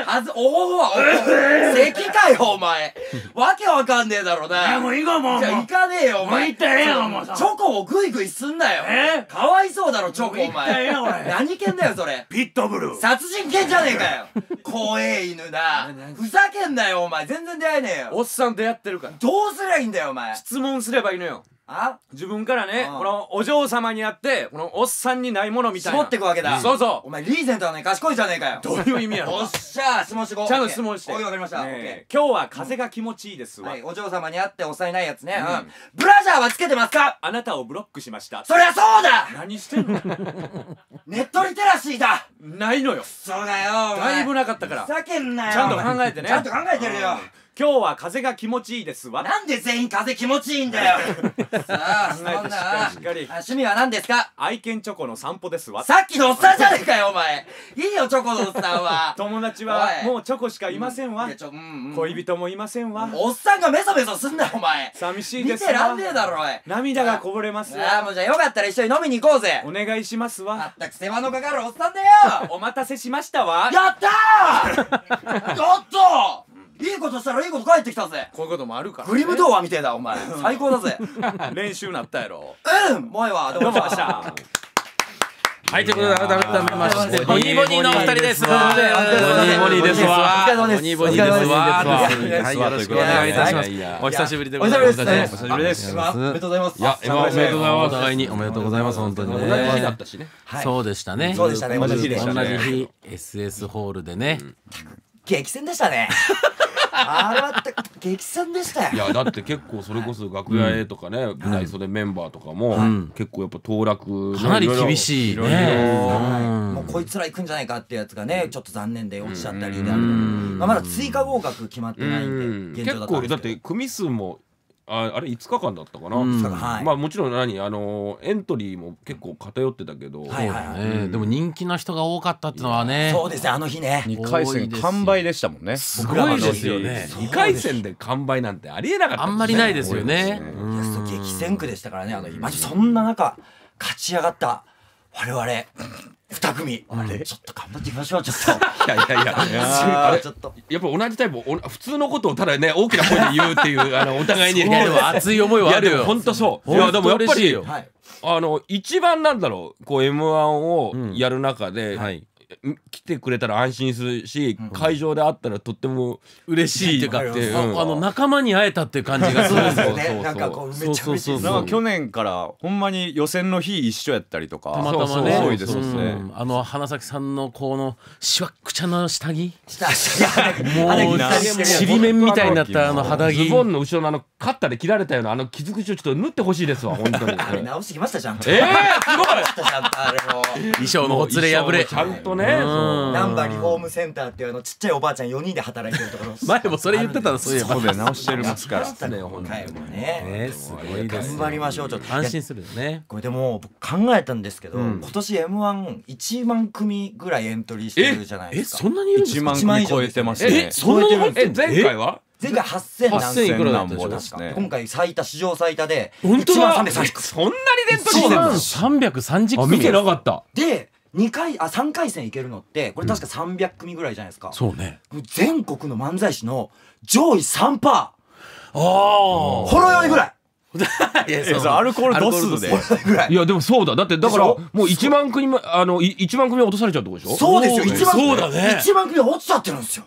ん。はず、おほほは、咳かよ、お前。わけわかんねえだろうな。いや、もういいか、もう。じゃ、行かねえよ、お前。行ったらええよ、前さ。チョコをグイグイすんなよ。えかわいそうだろ、チョコ、お前。何犬だよ、それ。ピットブル。殺人犬じゃねえかよ。怖え犬だ。ふざけんなよ、お前。全然出会えねえよ。おっさん出会ってるから。どうすりゃいいんだよ、お前。質問すればいいのよ。あ自分からねこのお嬢様にあってこのおっさんにないものみたいな絞ってくわけだそうそうお前リーゼントはね賢いじゃねえかよどういう意味やろおっしゃ質問してこちゃんと質問してケーわかりました、ね、今日は風が気持ちいいですわ、はい、お嬢様にあっておっさんいないやつね、うん、ブラジャーはつけてますかあなたをブロックしましたそりゃそうだ何してんの ネットリテラシーだないのよそうだよだいぶなかったからふざけんなよちゃんと考えてねちゃんと考えてるよ、今日は風が気持ちいいですわなんで全員風気持ちいいんだよ さあそんなしっかりしっかり趣味は何ですか愛犬チョコの散歩ですわさっきのおっさんじゃねえかよお前いいよチョコのおっさんは 友達はもうチョコしかいませんわ、恋人もいませんわおっさんがメソメソすんなお前寂しいですてらんねえだろおい涙がこぼれますああもうじゃあよかったら一緒に飲みに行こうぜお願いしますまわったく世話のかかるおっさんだよお待たせしましたわやったーや ったーいいことしたらいいこと返ってきたぜこういうこともあるから、ね、グリム童話みてえだお前最高だぜ 練習なったやろうん萌えはどうもましたはい、ということで、改めて、まして、ボニーボニーのお二人です。ボニーボニーですわ。ボニーボニーですわ。よろしくお願いいたします。お久しぶりでございます。お久しぶりです。おめでとうございます。いや、おめでとうございます。お互いにおめでとうございます、本当にね。同じ日だったしね。そうでしたね。そうでしたね。同じ日。SS ホールでね。激戦でしたねあれはって激戦でしたよいやだって結構それこそ楽屋へとかね、舞台袖メンバーとかも、結構やっぱ当落かなり厳しいね、もうこいつら行くんじゃないかってやつがねちょっと残念で落ちちゃったりであるまあ、まだ追加合格決まってないんで現状だ結構だって組数もああれ5日間だったかな、うんまあもちろん何あのエントリーも結構偏ってたけど、はいはいはいうん、でも人気の人が多かったっていうのはねそうですねあの日ね2回戦完売でしたもんねすごいですよね2回戦で完売なんてありえなかった、ね、あんまりないですよね、ね、激戦区でしたからねあの日マジそんな中勝ち上がった我々二組あれちょっと頑張っていきましょうちょっといやいやいや あちょっとやっぱ同じタイプお普通のことをただね大きな声で言うっていう あのお互いに、ね、熱い思いはあるよ本当そういやでもやっぱり、あの一番なんだろうこう m 1をやる中で、うんはい、来てくれたら安心するし、会場で会ったらとっても嬉しいっていうか、あの仲間に会えたっていう感じがするんですよねなんかこうめちゃめちゃ去年からほんまに予選の日一緒やったりとかたまたまね多いですねあの花咲さんのこのしわくちゃな下着もうちりめんみたいになったあの肌着ズボンの後ろのあのカッターで切られたようなあの傷口をちょっと縫ってほしいですわ 本当に直してきましたじゃんとええすごい 衣装のほつれ破れちゃんとね、ナンバーリフォームセンターっていうあのちっちゃいおばあちゃん4人で働いてるところ前もそれ言ってたのそういえばで直してますからねねすごい頑張りましょうちょっと安心するねこれでも考えたんですけど、うん、今年 m 1 1万組ぐらいエントリーしてるじゃないですかえそんなにいるんですか1万超えてますねえそんなにえ前回は前回8000何千いくらしね、今回最多史上最多で本当だ1万3 0そんなに伝統してるの330組見てなかったで2回あ3回戦いけるのってこれ確か300組ぐらいじゃないですか、そうね全国の漫才師の上位3%パーああほろ酔いぐらい いやそうアルコール度数でいやでもそうだだってだからもう1万組あの1万組落とされちゃうってことでしょそうですよ1万組そね1万組落ちちゃってるんですよ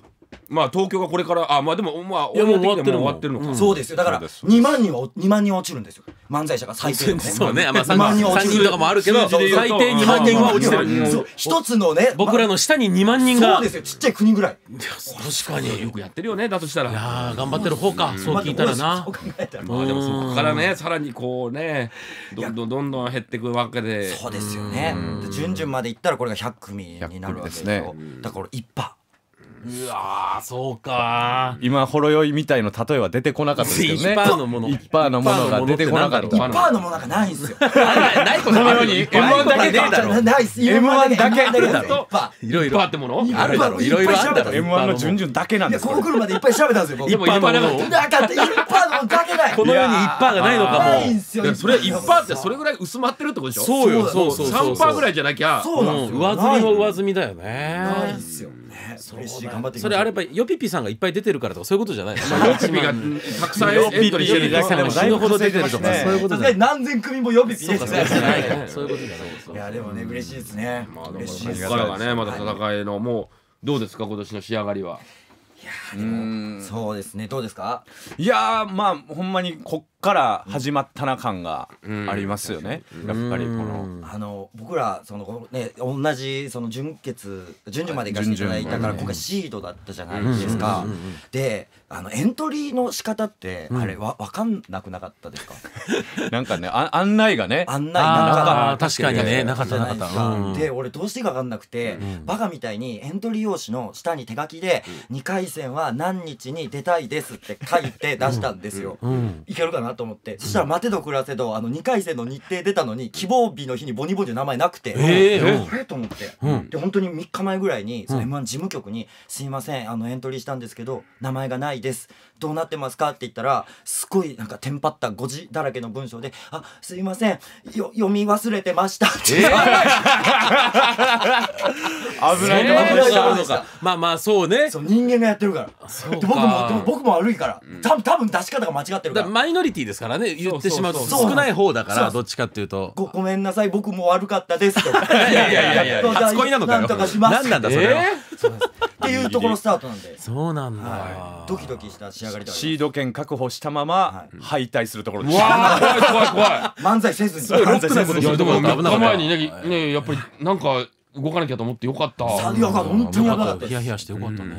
まあ東京がこれからあまあでもまあ終わってる終わってるのか、そうですよだから二万人は二万人落ちるんですよ漫才者が最低、ね、そうね、まあ、3, 万人とかもあるけど最低二万人は落ちてる一つのね僕らの下に二万人がそうですよちっちゃい国ぐらい確かによくやってるよねだとしたらいや頑張ってる方か、そう聞いたらな、まあでもそこからねさらにこうねどんどんどんどん減っていくわけでそうですよね準々まで行ったらこれが百組になるわけですよ、ね、だから一派うわそうか今ほろ酔いみたいの例えは出てこなかったですよね1%のもの1%のものが出てこなかった1%のものがないんですよないことないのに M1 だけだろ M1 だけだろいろいろあってものあるだろいろいろあるだろ M1 の順々だけなんですここ来るまでいっぱい調べたんですよ僕1%のものなかった1%のだけないこの世に1%がないのかもいすよそれ1%ってそれぐらい薄まってるってことでしょそうよそうそう3%ぐらいじゃなきゃそうなんすよ上積みは上積みだよねないっすよね嬉しい頑張ってそれあればヨピピさんがいっぱい出てるからとかそういうことじゃないヨピピがたくさんエントしてるでも死ぬほど出てるとか、そういうことじゃない何千組もヨピピですねそういうことじゃないいやでもね嬉しいですねまあここからがねまた戦いのもうどうですか今年の仕上がりはいやそうですねどうですかいやまあほんまにこっから始まったな感がありますよね、やっぱりこのあの僕らその、ね、同じその準決準々まで行かせていただいたから今回シードだったじゃないですか、であのエントリーの仕方ってあれわ分かんなくなかったですか なんかねあ案内がね案内なかった確かにねなかったなかったで俺どうしてか分かんなくて、うん、バカみたいにエントリー用紙の下に手書きで、二回戦は何日に出たいですって書いて出したんですよ、うん、いけるかななと思って、そしたら待てど暮らせどあの2回戦の日程出たのに希望日の日にボニボニの名前なくて、えー、これと思って、うん、で本当に3日前ぐらいに、うん、m 1事務局に「すいませんあのエントリーしたんですけど名前がないです」どうなってますか?」って言ったらすごいなんかテンパった誤字だらけの文章で「あすいませんよ読み忘れてました」って、えー、危ない危ないとこまあまあそうねそう人間がやってるから僕もでも僕も悪いから、うん、多分多分出し方が間違ってるからマイノリティですからね言ってしまうと少ない方だからどっちかっていうとごごめんなさい僕も悪かったですといやいやいやいや 初恋なのかよなとかしますなんなんだそれは、えーっていうところスタートなんでそうなんだ、ドキドキした仕上がりだシード権確保したまま、はい、敗退するところですわ怖い怖い怖い 漫才せずに漫才せずにいやでも3日前にねやっぱりなんか動かなきゃと思ってよかったいや本当にやばかったヒヤヒヤしてよかったね、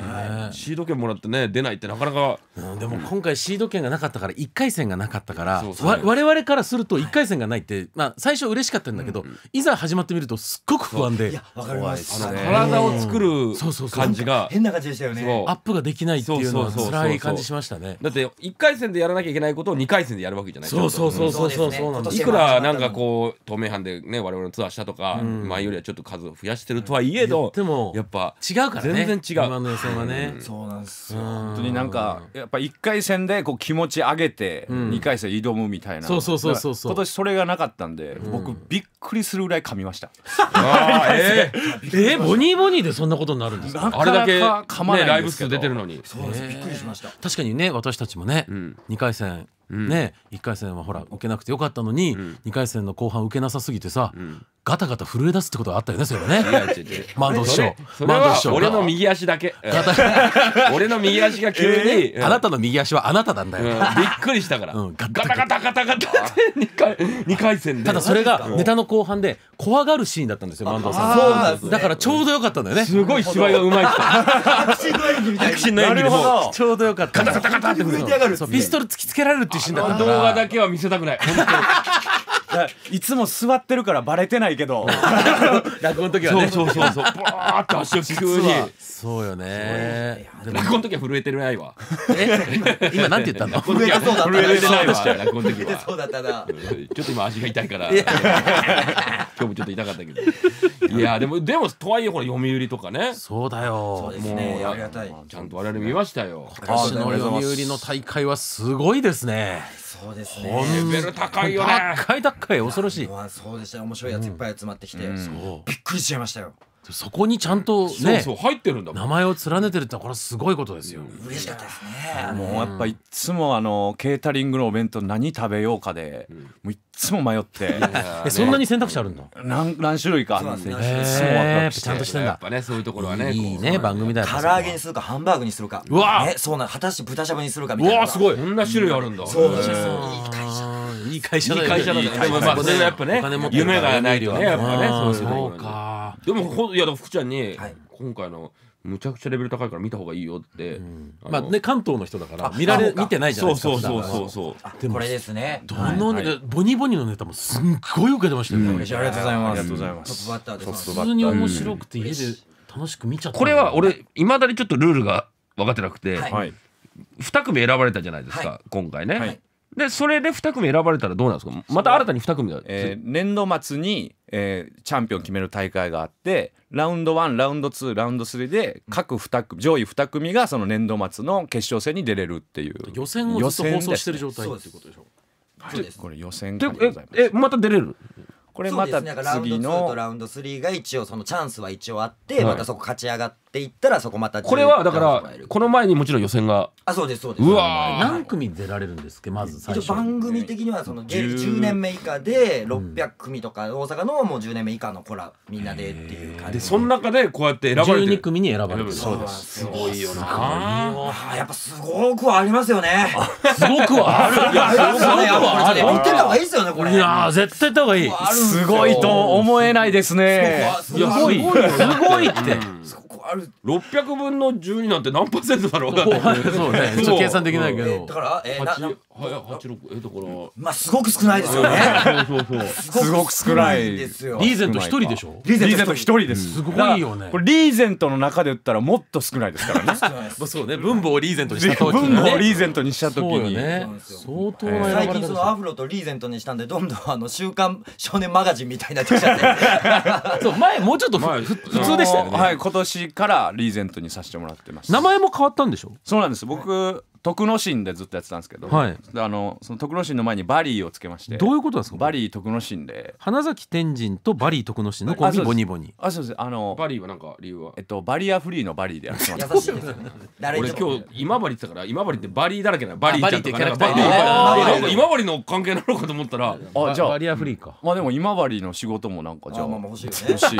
シード権もらってね出ないってなかなか、でも今回シード権がなかったから一回戦がなかったから我々からすると一回戦がないって、まあ、最初嬉しかったんだけど、いざ始まってみるとすっごく不安で体を作る感じが変な感じでしたよねアップができないっていうのは辛い感じしましたねだって一回戦でやらなきゃいけないことを二回戦でやるわけじゃないそうそうそうそうそうそういくらなんかこう透明版でね我々のツアーしたとか、前よりはちょっと数増やしてるとはいえどでもやっぱ違うからね全然違う今の予想はね、そうなんですよ本当になんかやっぱ1回戦でこう気持ち上げて2回戦挑むみたいな、そうそうそうそう今年それがなかったんで、僕びっくりするぐらい噛みました えー、えー、ボニーボニーでそんなことになるんですかあれだけ、まね、ライブ数出てるのにそうです、びっくりしました確かにね私たちもね、う2回戦ね、1回戦はほら受けなくてよかったのに、う2回戦の後半受けなさすぎてさ、ガタガタ震え出すってことがあったよねそれはねマンドマンド俺の右足だけ 俺の右足が急に、あなたの右足はあなたなんだよ、びっくりしたから、ガタガタガタガタって2回戦でただそれがネタの後半で怖がるシーンだったんですよマンドさん、だからちょうどよかったんだよねすごい芝居がうまい迫真の演技みたいなちょうどよかったガタガタガタってピストル突きつけられるっていうシーンだった動画だけは見せたくない本当に いつも座ってるからバレてないけど 落語の時はねそうそうそうそう バーッと足を急にそうよね落語の時は震えてるないわ今なんて言ったの震えてそうだった震えてないわ落語の時はそうだったなちょっと今足が痛いから今日もちょっと痛かったけどいやでもでもとはいえほら読売とかねそうだよそうですねありがたいちゃんと我々見ましたよ今年の読売の大会はすごいですねそうですねレベル高いよね高い高い界恐ろしいそうでした面白いやついっぱい集まってきて、うん、びっくりしちゃいましたよそこにちゃんとね、入ってるんだ名前を連ねてるってこれはすごいことですよ。嬉しかったですね。もうやっぱいつもあのケータリングのお弁当何食べようかで、もういつも迷って。えそんなに選択肢あるの？何何種類かあるんですよ。ちゃんとしてんだ。やっぱねそういうところはね。いいね番組だ唐揚げにするかハンバーグにするか。うわ。ねそうなの。果たして豚しゃぶにするかみたいな。うわすごい。こんな種類あるんだ。そうです。いい会社。いい会社だよいい会社だね。でもやっぱね、夢がないよね、やっぱね。そうか。でも、いや、福ちゃんに、今回の、むちゃくちゃレベル高いから見た方がいいよって、まあね関東の人だから見られ見てないじゃないですかそうそうそうそうでもこれですねどの、ボニボニのネタもすっごい受けてましたよね、ありがとうございますありがとうございますトップバッターです普通に面白くて家で楽しく見ちゃったこれは俺いまだにちょっとルールが分かってなくて、は2組選ばれたじゃないですか、今回ね、でそれで2組選ばれたらどうなんですかまた新たに2組が、えー、年度末に、えー、チャンピオン決める大会があってラウンド1ラウンド2ラウンド3で各2組上位2組がその年度末の決勝戦に出れるっていう予選をずっと放送してる状態っていうことでしょはい、これ予選でございますえまた出れるこれまた次の、ラウンド2とラウンド3が一応そのチャンスは一応あって、はい、またそこ勝ち上がっって言ったらそこまたこれはだからこの前にもちろん予選があそうですそうですうわ何組出られるんですっけまず最初番組的にはその 10, 年目以下で600組とか大阪のもう10年目以下の子らみんなでっていう感じでその中でこうやって選ばれて12組に選ばれるそうですすごいよなやっぱすごくはありますよねすごくはある いやすごくはある見てた方がいいですよねこれいや絶対た方がいいすごいと思えないですねすごいすごいってある600分の12なんて何パーセントだろうだそうねちょっと計算できないけど、だからえー、なはい八六えだからまあすごく少ないですよね。そうそうそう。すごく少ないですよ。リーゼント一人でしょ。リーゼント一人です。すごいよね。これリーゼントの中で言ったらもっと少ないですからね。そうね。分母をリーゼントにした時分母をリーゼントにした時に相当最近そのアフロとリーゼントにしたんでどんどんあの週刊少年マガジンみたいになってきちゃって。そう前もうちょっと普通でしたよね。はい今年からリーゼントにさせてもらってます。名前も変わったんでしょ。そうなんです。僕徳之進でずっとやってたんですけど、はい、あのその徳之進の前にバリーをつけましてどういうことですかバリー徳之進で花崎天神とバリー徳之進のコンビボニボニあそうですあのバリーはなんか理由はえっとバリアフリーのバリーでやってます優しいです、俺今日今治ってから今治ってバリーだらけなバリーちゃんとかなんか今治の関係なのかと思ったらあじゃあバリアフリーか、うん、まあでも今治の仕事もなんかじゃあまあ欲しいですね全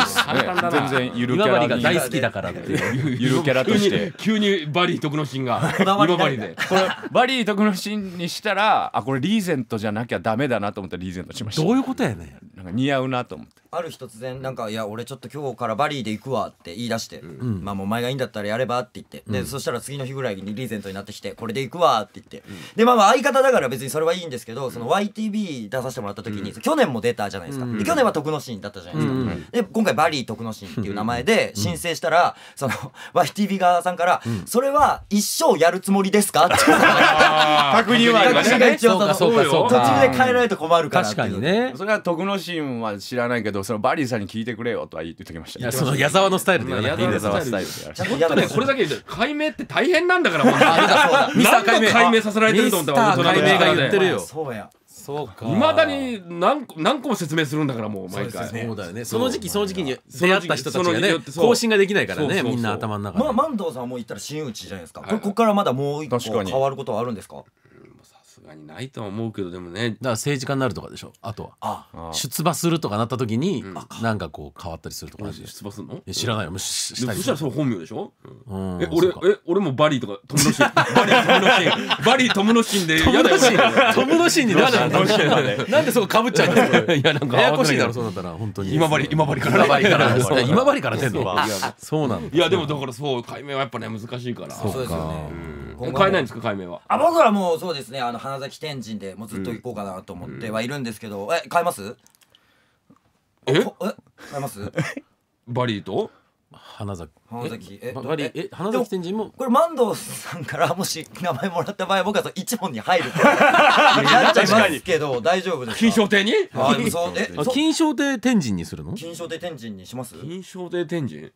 然ゆるキャラ大好きだからっていうゆるキャラとして急にバリー徳之進が今治でこれバリー徳之進にしたらあこれリーゼントじゃなきゃダメだなと思ってリーゼントしましたどういうことやねなんか似合うなと思ってある日突然なんか「いや俺ちょっと今日からバリーで行くわ」って言い出して「うん、まあもうお前がいいんだったらやれば」って言って、うん、でそしたら次の日ぐらいにリーゼントになってきて「これで行くわ」って言って、うん、でまあまあ相方だから別にそれはいいんですけどその YTV 出させてもらった時に、去年も出たじゃないですか、で去年は徳之進だったじゃないですか、で今回バリー徳之進っていう名前で申請したら、その YTV 側さんから「それは一生やるつもりですか?」なって確認はあ確認が一応そう途中で変えられると困るから確かにねそれは徳之進は知らないけどそのバリーさんに聞いてくれよとは言ってきましたいやその矢沢のスタイルで矢沢スタイルちょっとねこれだけ解明って大変なんだから何度解明させられてると思ったわ大人のが言ってるよそうやそうかいまだに何何個も説明するんだからもう毎回そうだよねその時期その時期に出会った人たちがね更新ができないからねみんな頭の中でまあ万藤さんも言ったら真打ちじゃないですかこれここからまだもう一個変わることはあるんですかがにないと思うけどでもねだから政治家になるとかでしょあとはあ出馬するとかなった時に、うん、なんかこう変わったりするとか出馬するの知らないよ無視したりそしたらそう本名でしょ、うん、え俺え俺もバリーとか友野シン バリー友野シンバリー友野シンで嫌だよ友野シンになるなんでそこかぶっちゃう いやなんかややこしいだろそうだったら本当に今治今治から今治から今治から出んのそうなんいやでもだからそう解明はやっぱね難しいからそうですよね変えないんですか解明はあ僕はもうそうですねあの金崎天神でもうずっと行こうかなと思ってはいるんですけど、え買えますええ買えます バリーと花崎花崎ええバえ花崎天神もこれ万藤さんから もし名前もらった場合僕はそ一問に入る なっちゃいますけど大丈夫ですか金賞亭に金賞亭天神にするの金賞亭天神にします金賞亭天神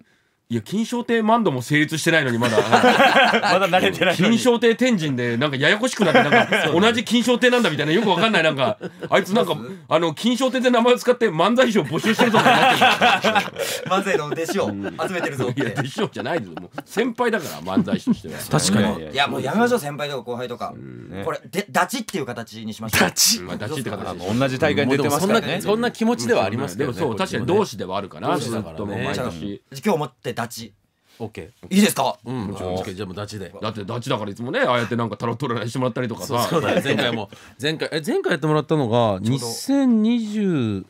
いや、金賞亭マンドも成立してないのに、まだ。まだ慣れてない。金賞亭天神で、なんかややこしくなって、なんか、同じ金賞亭なんだみたいな、よくわかんない、なんか、あいつなんか、あの、金賞亭って名前を使って漫才師を募集してるぞ、漫才の弟子を集めてるぞ。いや、弟子をじゃないですもう、先輩だから、漫才師としては。確かに。いや、もうやめましょう、先輩とか後輩とか。これ、で、ダチっていう形にしましょう。ダチダチって形同じ大会に出てますからね。そんな気持ちではありますけどでもそう、確かに同志ではあるかな、ずっともう毎年。今日持ってダチケー。いいですかうんじゃもうダチでだってダチだからいつもねああやってなんかタロット占いしてもらったりとかさそうだね前回も前回え前回やってもらったのが2023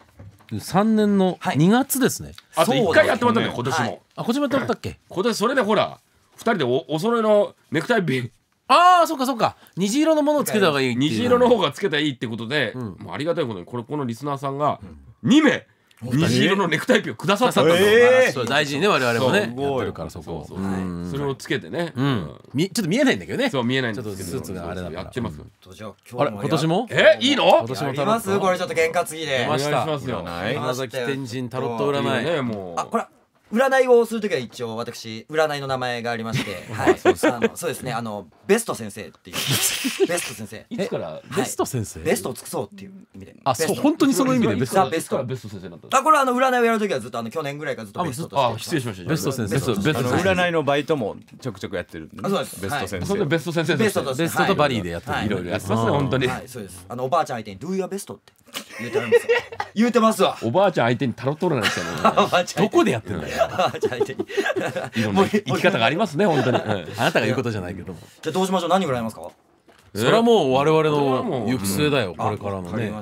年のはい2月ですね、あと一回やってもらったんだよ今年はいもあ今年もやってもらったっけ今年それでほら二人でおお揃いのネクタイビああそっかそっか虹色のものをつけた方がいいい虹色の方がつけたらいいってことで、もうありがたいことにこれこのリスナーさんが2名虹色のネクタイピをくださったんだ、えー、大事ね我々もねやってるからそこそれをつけてね、うんちょっと見えないんだけどねそう見えないんですけどスーツがあれだやってます、あれ今年もえいいの今年もやりますこれちょっと喧嘩次でお願いしますよ花崎天神タロット占いねもうあこれ占いをするときは一応私占いの名前がありまして、はい、そうですねあのベスト先生っていう ベスト先生いつからベスト先生、ベストを尽くそうっていう意味であそう本当にその意味でベストベストベスト先生だったあこれはあの占いをやるときはずっとあの去年ぐらいからずっとベストとしてあ失礼しましたベスト先生ベスト占いのバイトもちょくちょくやってるあそうですベスト先生ベスト先生ベストとベストとバリーでやっていろいろやってますね本当にはいそうですあのおばあちゃん相手に Do your best って言うてるんです言うてますわおばあちゃん相手にタロット占いしたの どこでやってんだよ いろんな生き方がありますね本当に、うん、あなたが言うことじゃないけどもじゃあどうしましょう何ぐらいありますかそれはもう我々の行く末だよ、これからのね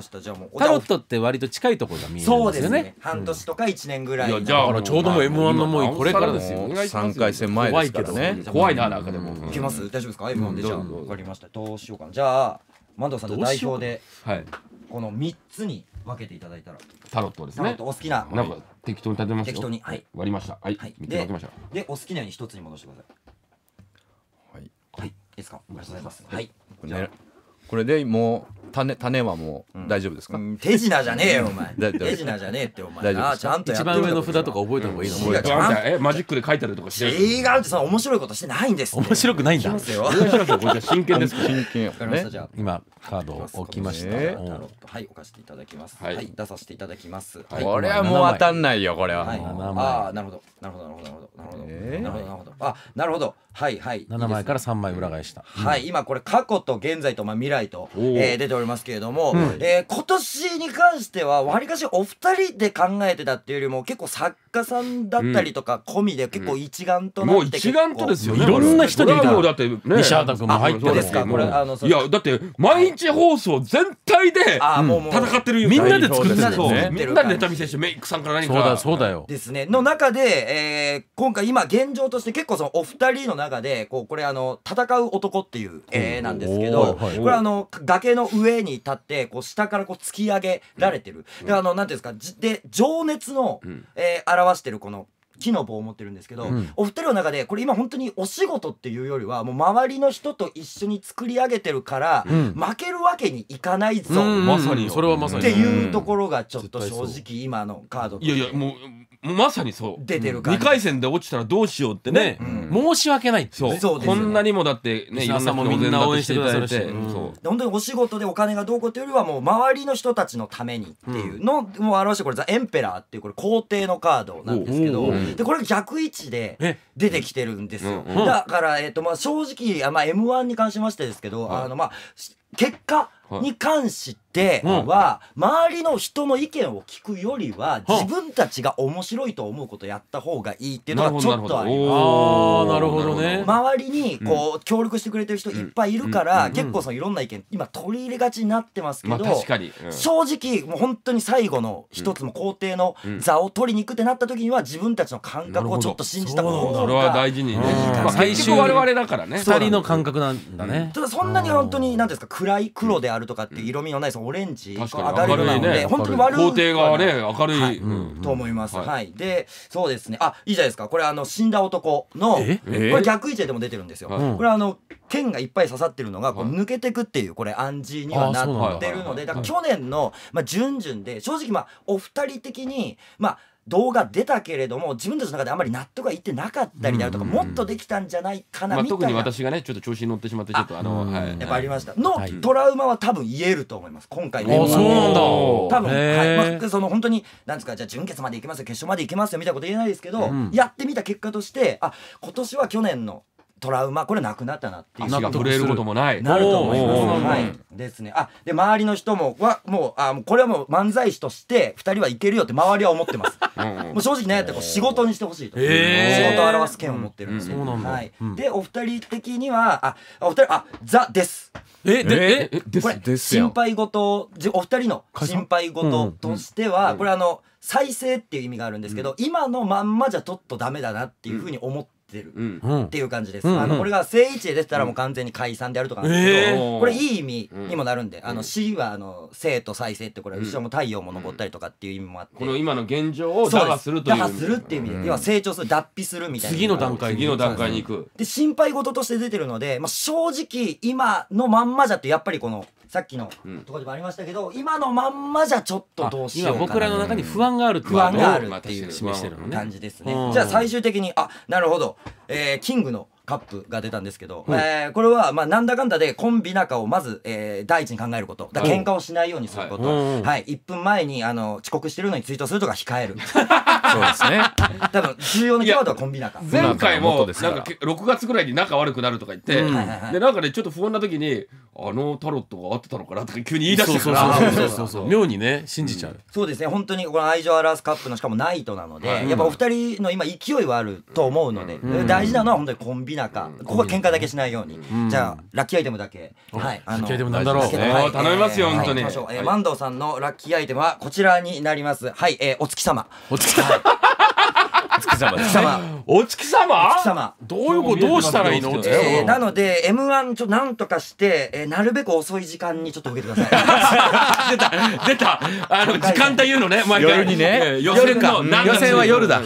タロットって割と近いところが見えるんですよね半年とか一年ぐらいじゃあのちょうども m 1のもうこれからですよ三回戦前ですからね怖いななんかでも行きます大丈夫ですか m 1でじゃあ分かりましたどうしようかなじゃあ満藤さん代表でこの三つに分けていただいたらタロットですねタロットお好きななんか適当に立てますた適当にはい割りましたはい、はい、ででお好きなように一つに戻してくださいはいはいいいですかありがとうございますはいじゃこれでもう種種はもう大丈夫ですか、うん、手品じゃねえよお前手品じゃねえってお前なちゃんと一番上の札とか覚えた方がいいの、うん、えマジックで書いてあるとかして違うってさ面白いことしてないんです面白くないんだ真剣です真剣、よ、ね、今カードを置きました、えー、はい置かせていただきます、はい、はい、出させていただきます、はい、これはもう当たんないよこれは、はい、あなるほどなるほどなるほどなるほど、えー、なるほどあなるほどはいはい、7枚から3枚裏返した、はい、今これ過去と現在と、まあ、未来と、えー、出ておりますけれども、うん、えー、今年に関してはわりかしお二人で考えてたっていうよりも結構作家さんだったりとか込みで結構一丸となって、うん、もう一丸とですよ、ね、いろんな人にいただって、ね、西畑君も入ってでこれあのいやだって毎日放送全体で戦ってる、みんなで作ってるそう、ね、みんなでネタ見せしてメイクさんから何かそうだそうだよですねの中で、えー、今回今現状として結構そのお二人の中でこうこれあの「戦う男」っていう絵なんですけどこれあの崖の上に立ってこう下からこう突き上げられてる。であのなんていうんですかで情熱の、えー、表してるこの木の棒を持ってるんですけど、うん、お二人の中でこれ今本当にお仕事っていうよりはもう周りの人と一緒に作り上げてるから、うん、負けるわけにいかないぞ、まさにそれはまさにっていうところがちょっと正直今のカードいやいやもうまさにそう出てるから2回戦で落ちたらどうしようってね、申し訳ないそうそうこんなにもだってねいろんなもみんな応援してくださって本当にお仕事でお金がどうこうっていうよりはもう周りの人たちのためにっていうのを表してこれザ・エンペラーっていうこれ皇帝のカードなんですけどでこれ逆位置で出てきてるんですよだからえっとまあ正直まあ m 1に関しましてですけどあのまあ結果に関しては、周りの人の意見を聞くよりは、自分たちが面白いと思うことやった方がいいっていうのがちょっとあります。なるほどね。周りにこう協力してくれてる人いっぱいいるから、結構そのいろんな意見今取り入れがちになってますけど、正直もう本当に最後の一つの工程の座を取りに行くってなった時には自分たちの感覚をちょっと信じた方がそれは大事にね。結局我々だからね。二人の感覚なんだね。ただそんなに本当に何ですか暗い黒であるとかっていう色味のないそのオレンジ明るいので本当に悪い工程がね明るいと思いますはいでそうですねあいいじゃないですかこれあの死んだ男のこれ逆位置でも出てるんですよこれあの剣がいっぱい刺さってるのがこう抜けてくっていうこれ暗示にはなってるのでだから去年のまあ順々で正直まあお二人的にまあ動画出たけれども自分たちの中であんまり納得がいってなかったりだとか、もっとできたんじゃないかなみたいな、まあ、特に私がねちょっと調子に乗ってしまってちょっとあのはい、やっぱありましたの、はい、トラウマは多分言えると思います今回メそうなんだ多分はいまあ、その本当になんですかじゃあ準決まで行きますよ決勝まで行きますよみたいなこと言えないですけど、うん、やってみた結果としてあ今年は去年のトラウマこれなくなったなっていう足が震えることもないなると思いますはいですねあで周りの人もはもうあもうこれはもう漫才師として二人はいけるよって周りは思ってます もう正直ねやったら仕事にしてほしいと、えー、仕事を表す権を持ってるんで、うんうん、はい、うん、でお二人的にはあお二人あザですえでえでこれ心配事お二人の心配事としては、これあの再生っていう意味があるんですけど、今のまんまじゃちょっとダメだなっていうふうに思ってってるっていう感じです、うんあのこれが正位置で出てたらもう完全に解散であるとかなんですけど、えこれいい意味にもなるんで、あの死はあの生と再生ってこれ後ろも太陽も昇ったりとかっていう意味もあって、この今の現状を打破するという打破するっていう意味で、要は成長する脱皮するみたいな次の段階次の段階に行くで心配事として出てるので、まあ、正直今のまんまじゃってやっぱりこのさっきのところでもありましたけど、今のまんまじゃちょっとどうしようか今僕らの中に不安がある不安があるっていう示してる感じですね、じゃあ最終的にあなるほど、えー、キングの「カップが出たんですけど、うえー、これはまあなんだかんだでコンビ仲をまず、えー、第一に考えることだ喧嘩をしないようにすること、はい、はい、1分前にあの遅刻してるのにツイートするとか控える そうですね多分重要なキーワードはコンビ仲前回もなんか6月ぐらいに仲悪くなるとか言って、うんでなんかねちょっと不安な時にあのタロットが合ってたのかなとか急に言い出してそうそうそうそう妙にね信じちゃう、うん、そうですね本当にこの愛情を表すカップのしかもナイトなので、やっぱお二人の今勢いはあると思うので、大事なのは本当にコンビなか、ここは喧嘩だけしないように、じゃあラッキーアイテムだけ、はい、あのラッキーアイテムなんだろう、はい、頼みますよ、本当に、はい、えー、マンドさんのラッキーアイテムはこちらになりますはい、えー、お月様お月様、月様です、ね。お月様お月様どういうことどうしたらいいのお月様えー、なので M1 ちょっとなとかして、えーなるべく遅い時間にちょっと受けてください。出た出たあの時間帯言うのね毎回夜にね夜か。予選は夜だはい、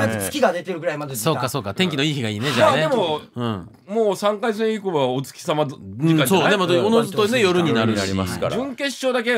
なるべく月が出てるぐらいまでそうかそうか天気のいい日がいいねじゃああねでもうんもう3回戦以降はお月様時間じゃない、うん、そうでもおのずとね夜になるし準決勝だけ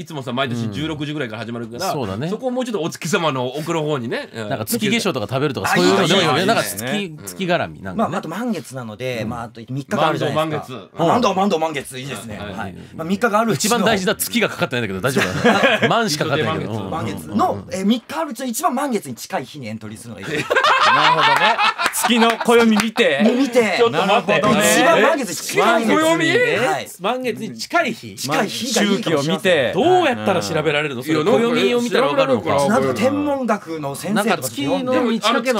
いつもさ毎年16時ぐらいから始まるから、そうだね、そこをもうちょっとお月様の奥の方にね、なんか月化粧とか食べるとかそういうのでもいいねなんか月月絡みなんか、まあ、あと満月なので、まあ、あと3日があるじゃないですか満月満月満月いいですね、はいまあ、3日がある一番大事な月がかかってないんだけど大丈夫だ 満しかかってないけど満月の、え3日あるうちの一番満月に近い日にエントリーするのがいいなるほどね月の暦見て 見てちょっと待って。一番満月に近い日。満月に近い日。近い日周期を見て。どうやったら調べられるの？暦を見たらわかるのか。なんか天文学の先生とか月の満ち欠け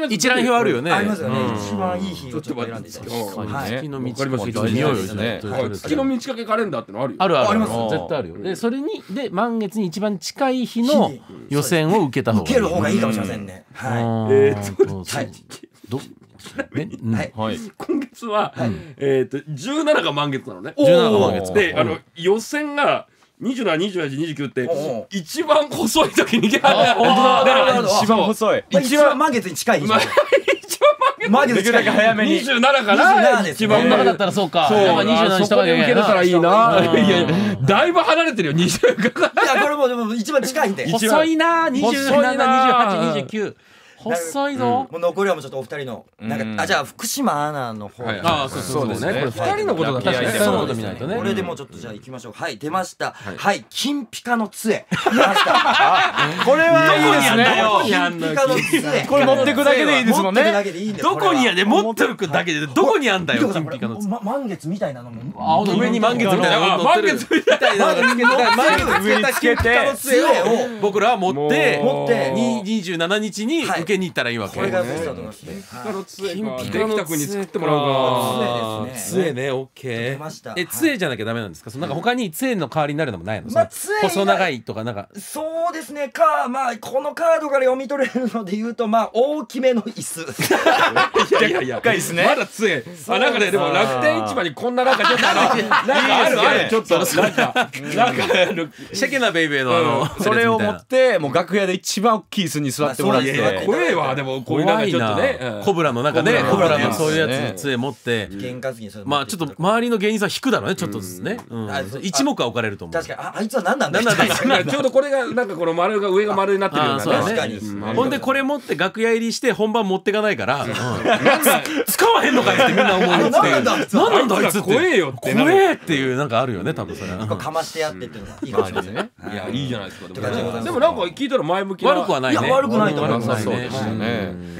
の一覧表あるよね。ありますよね。一番いい日をちょっと選んで。月の満ち欠す月の満ち欠けカレンダーってのあるよ。あるあります。絶対あるよ。でそれにで満月に一番近い日の予選を受けた方がいい。受ける方がいいかもしれませんね。はい。えっと。ちなみに、はい、今月は、はい、えっ、ー、と17が満月なのね。17が満月で、あの予選が272829って一番細い時に だから一番細い一番満月に近い一番満月ジで近い早めに27から27一番だったらそうかそうやっぱ27しけ受けらいいなだいぶ離れてるよ20かいやこれもでも一番近いんで細いな272829細いぞ、もう残りはもうちょっとお二人のなんかあじゃあ福島アナの方あそうですね二人のことが確かにこ見ないとねこれでもうちょっとじゃあ行きましょうはい出ましたはい金ピカの杖 これはいいですね金ピカの杖これ持ってくだけでいいですもんねどこにやで持ってるだけでどこにあんだよ金ピカの杖満月みたいなのも上に満月みたいなの満月みたいなの満月上につけた金ピカの杖を僕らは持って27日に受けに行ったらいいわけこれがベストだと思います金ピカのに作ってもらうか杖ねオッケーえ杖じゃなきゃダメなんですかそのなんか他に杖の代わりになるのもないの細長いとかなんかそうですねかまあこのカードから読み取れるので言うとまあ大きめの椅子いやいやいやまだ杖あなんかねでも楽天市場にこんななんかちょっとあるあるちょっとなんかなんかシェケなベイベーのそれを持ってもう楽屋で一番大きい椅子に座ってもらって怖いわでもこういうなんかちょっとね、コブラの中ねコブラのそういうやつの杖持って、喧嘩好きにそれまあちょっと周りの芸人さん引くだろうねちょっとずつね、一目は置かれると思う確かにああいつは何なんだみたいなん ちょうどこれがなんかこの丸が上が丸になってるような確かにほんでこれ持って楽屋入りして本番持ってかないから、使わへんのかってみんな思うっていう 何なんだあいつなんだあいって怖えよって怖えっていうなんかあるよね多分それなんかかましてやってっていうのがいいかもしれませねいやいいじゃないですかでもなんか聞いたら前向き悪くはないね悪くないと思いますねでしたね、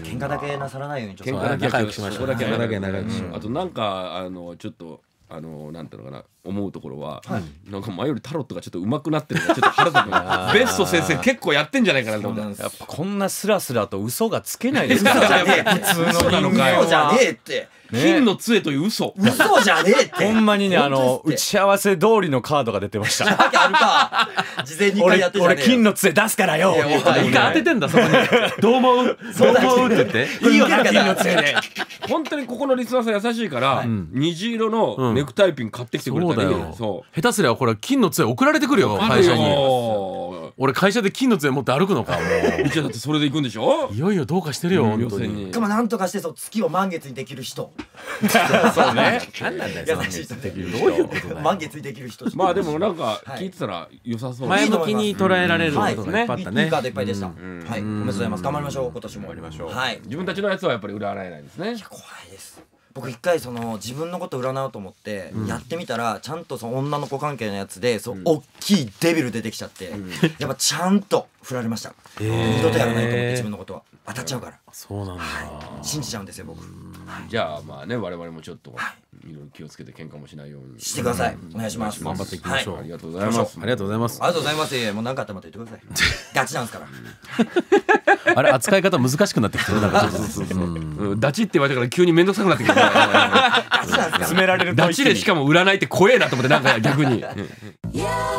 喧嘩だけなさらないように喧嘩だけ仲良くしましょう、ね、喧嘩だけ仲良くしましょう、あとなんかあのちょっとあのなんていうのかな思うところは、はい、なんか前よりタロットがちょっと上手くなってるちょっと腹立つベスト先生結構やってんじゃないかなと思ってやっぱこんなスラスラと嘘がつけないですから普通の人間じゃねえって金の杖という嘘。嘘じゃねえって。ほんまにね、あの、打ち合わせ通りのカードが出てました。わけあるか。事前に俺、俺金の杖出すからよ。一回当ててんだ、そこに。どう思うどう思うって言って。いいよ、金の杖で。本当にここのリスナーさん優しいから、虹色のネクタイピン買ってきてくれたり。そう。下手すりゃこれ金の杖送られてくるよ、会社に。俺会社で金の杖持って歩くのかもうじゃだってそれで行くんでしょいよいよどうかしてるよ、うん、本当にしかも何とかしてそう月を満月にできる人そうね何なんだよ 優しい人できるどういうこと満月にできる人まあでもなんか聞いてたら良さそう、前向きに捉えられることがいっぱいあったね、いいカードいっぱいでした、はいおめでとうございます頑張りましょう今年も頑張りましょう、はい、自分たちのやつはやっぱり裏洗えないですねいや怖いです僕一回その自分のこと占うと思ってやってみたら、ちゃんとその女の子関係のやつでそう大きいデビル出てきちゃって、やっぱちゃんと振られました、二度とやらないと思って自分のことは当たっちゃうからそうなんだ、はい、信じちゃうんですよ僕、じゃあまあね我々もちょっと、い、ろいろ気をつけて喧嘩もしないようにしてください、お願いします頑張っていきましょう、ありがとうございますありがとうございますありがとうございますもう何かあったらまた言ってください ガチなんですから あれ扱い方難しくなってきてるかちっダチって言われたから急に面倒くさくなってきて 詰められるダチでしかも売らないって怖えなと思ってなんか逆に。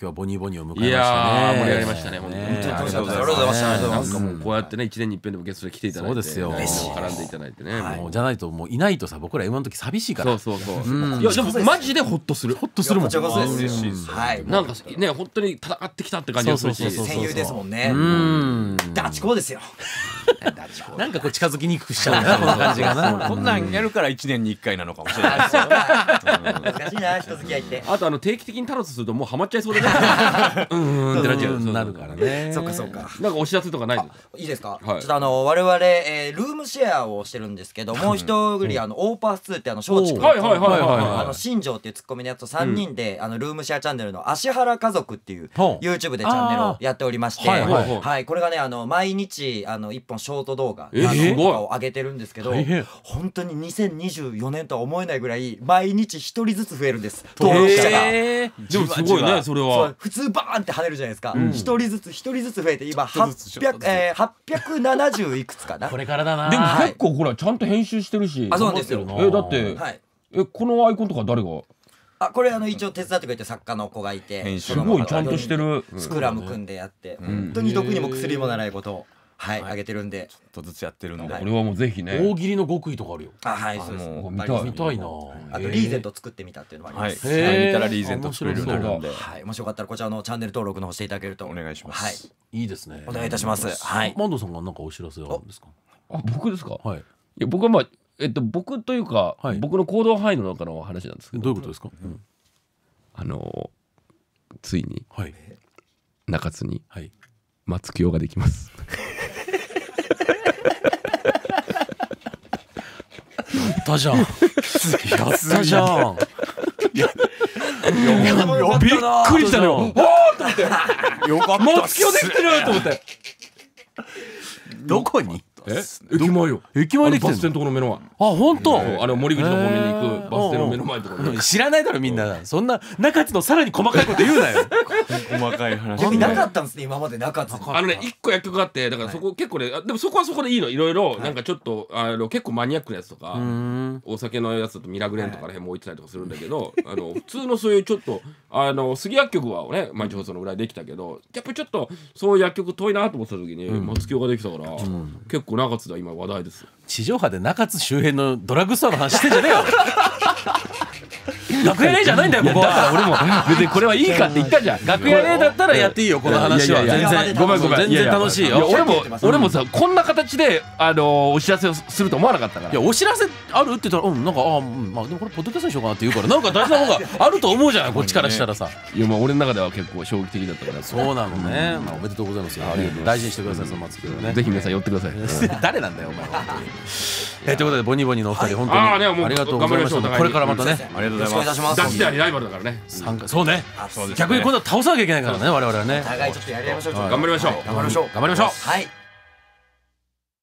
日はボニーボニーを迎えましたねいや盛り上がりましたね本当に、ありがとうございます。なんかもうこうやってね一年に一遍でもゲストで来ていただいてそうですよ絡んでいただいてね、もうじゃないともういないとさ僕ら今の時寂しいからそうそうそう、いやでもマジでホッとするホッとするもんこちらこそ嬉しいはいなんかね本当に戦ってきたって感じがするし戦友ですもんねうんダチコですよ なんかこう近づきにくくしちゃうんだこの感じがなこんなんやるから一年に一回なのかもしれないです難 しいな人付き合いってあとあの定期的にタロットするともうハマっちゃいそうでね うんってなっちゃうるからね そっかそっかなんかお知らせとかないいいですか、ちょっとあの我々、えー、ルームシェアをしてるんですけどもう一人、うあのオーパース2ってあの松竹の新庄っていう突っ込みのやつと3人で、あのルームシェアチャンネルの芦原家族っていう YouTube でチャンネルをやっておりましてはいこれがねあの毎日あの一本ショート動画とかを上げてるんですけど本当に2024年とは思えないぐらい毎日一人ずつ増えるんです登録者がでもすごいねそれは普通バーンって跳ねるじゃないですか一、人ずつ一人ずつ増えて今8え7 0いくつかなこれからだなでも結構ほらちゃんと編集してるしあそうなんですよえだって、はい、えこのアイコンとか誰があこれあの一応手伝ってくれて作家の子がいてすごいちゃんとしてるスクラム組んでやって、うん、本当に毒にも薬もならないことを。はい、あ、はい、げてるんで。ちょっとずつやってるんで。これはもうぜひね。大喜利の極意とかあるよ。あ、はい、そうです。見たいな。あとリーゼント作ってみたっていうのもあります、はい、見たらリーゼント作れるようになるんで、はい、もしよかったらこちらのチャンネル登録のしていただけるとお願いします、はい、いいですねお願いいたしますはいマンドさんが何かお知らせあるんですかあ僕ですかはいいや僕はまあえっと僕というか、はい、僕の行動範囲の中の話なんですけどどういうことですか、うん、あのついに、はい、中津に、はい、松清ができます ったじゃん。やったじゃん。いや、びっくりしたのよ。おーと思って。よかった。てると思って。どこにったですね。駅前よ。駅前でてんのバス停のとこの目の前。あ、本当。あれ森口の方面に行くバス停の目の前とかで。知らないだろみんな。そんな中津のさらに細かいこと言うなよ。細かい話。逆になかったんですね今まで中津あのね一個薬局があってだからそこ結構ね、でもそこはそこでいいのいろいろなんかちょっとあの結構マニアックなやつとかお酒のやつだとミラグレンとかの辺も置いてたりとかするんだけど、あの普通のそういうちょっとあの杉薬局はね毎日放送のぐらいできたけどやっぱちょっとそういう薬局遠いなと思ってた時に松清ができたから結構。構中津では今話題です地上波で中津周辺のドラッグストアの話してんじゃねえよ楽屋ねじゃないんだよここだから俺も別にこれはいいかって言ったじゃん 楽屋ねだったらやっていいよこの話は全然ごめんごめん全然楽しいよ俺も俺もさこんな形であのお知らせをすると思わなかったからいやお知らせあるって言ったらうんなんかあまあでもこれポッドキャストにしようかなって言うからなんか大事な方が あると思うじゃないこっちからしたらさいやまあ俺の中では結構衝撃的だったからそうなのねまあおめでとうございますよ大事にしてくださいその松木をねぜひ皆さん寄ってください 誰なんだよお前えということでボニーボニーのお二人本当にありがとうございましたこれからまたねありがとうございます出します出してありライバルだからね参加そうね逆に今度は倒さなきゃいけないからね我々はねお互いちょっとやりましょう頑張りましょう頑張りましょう頑張りましょうはい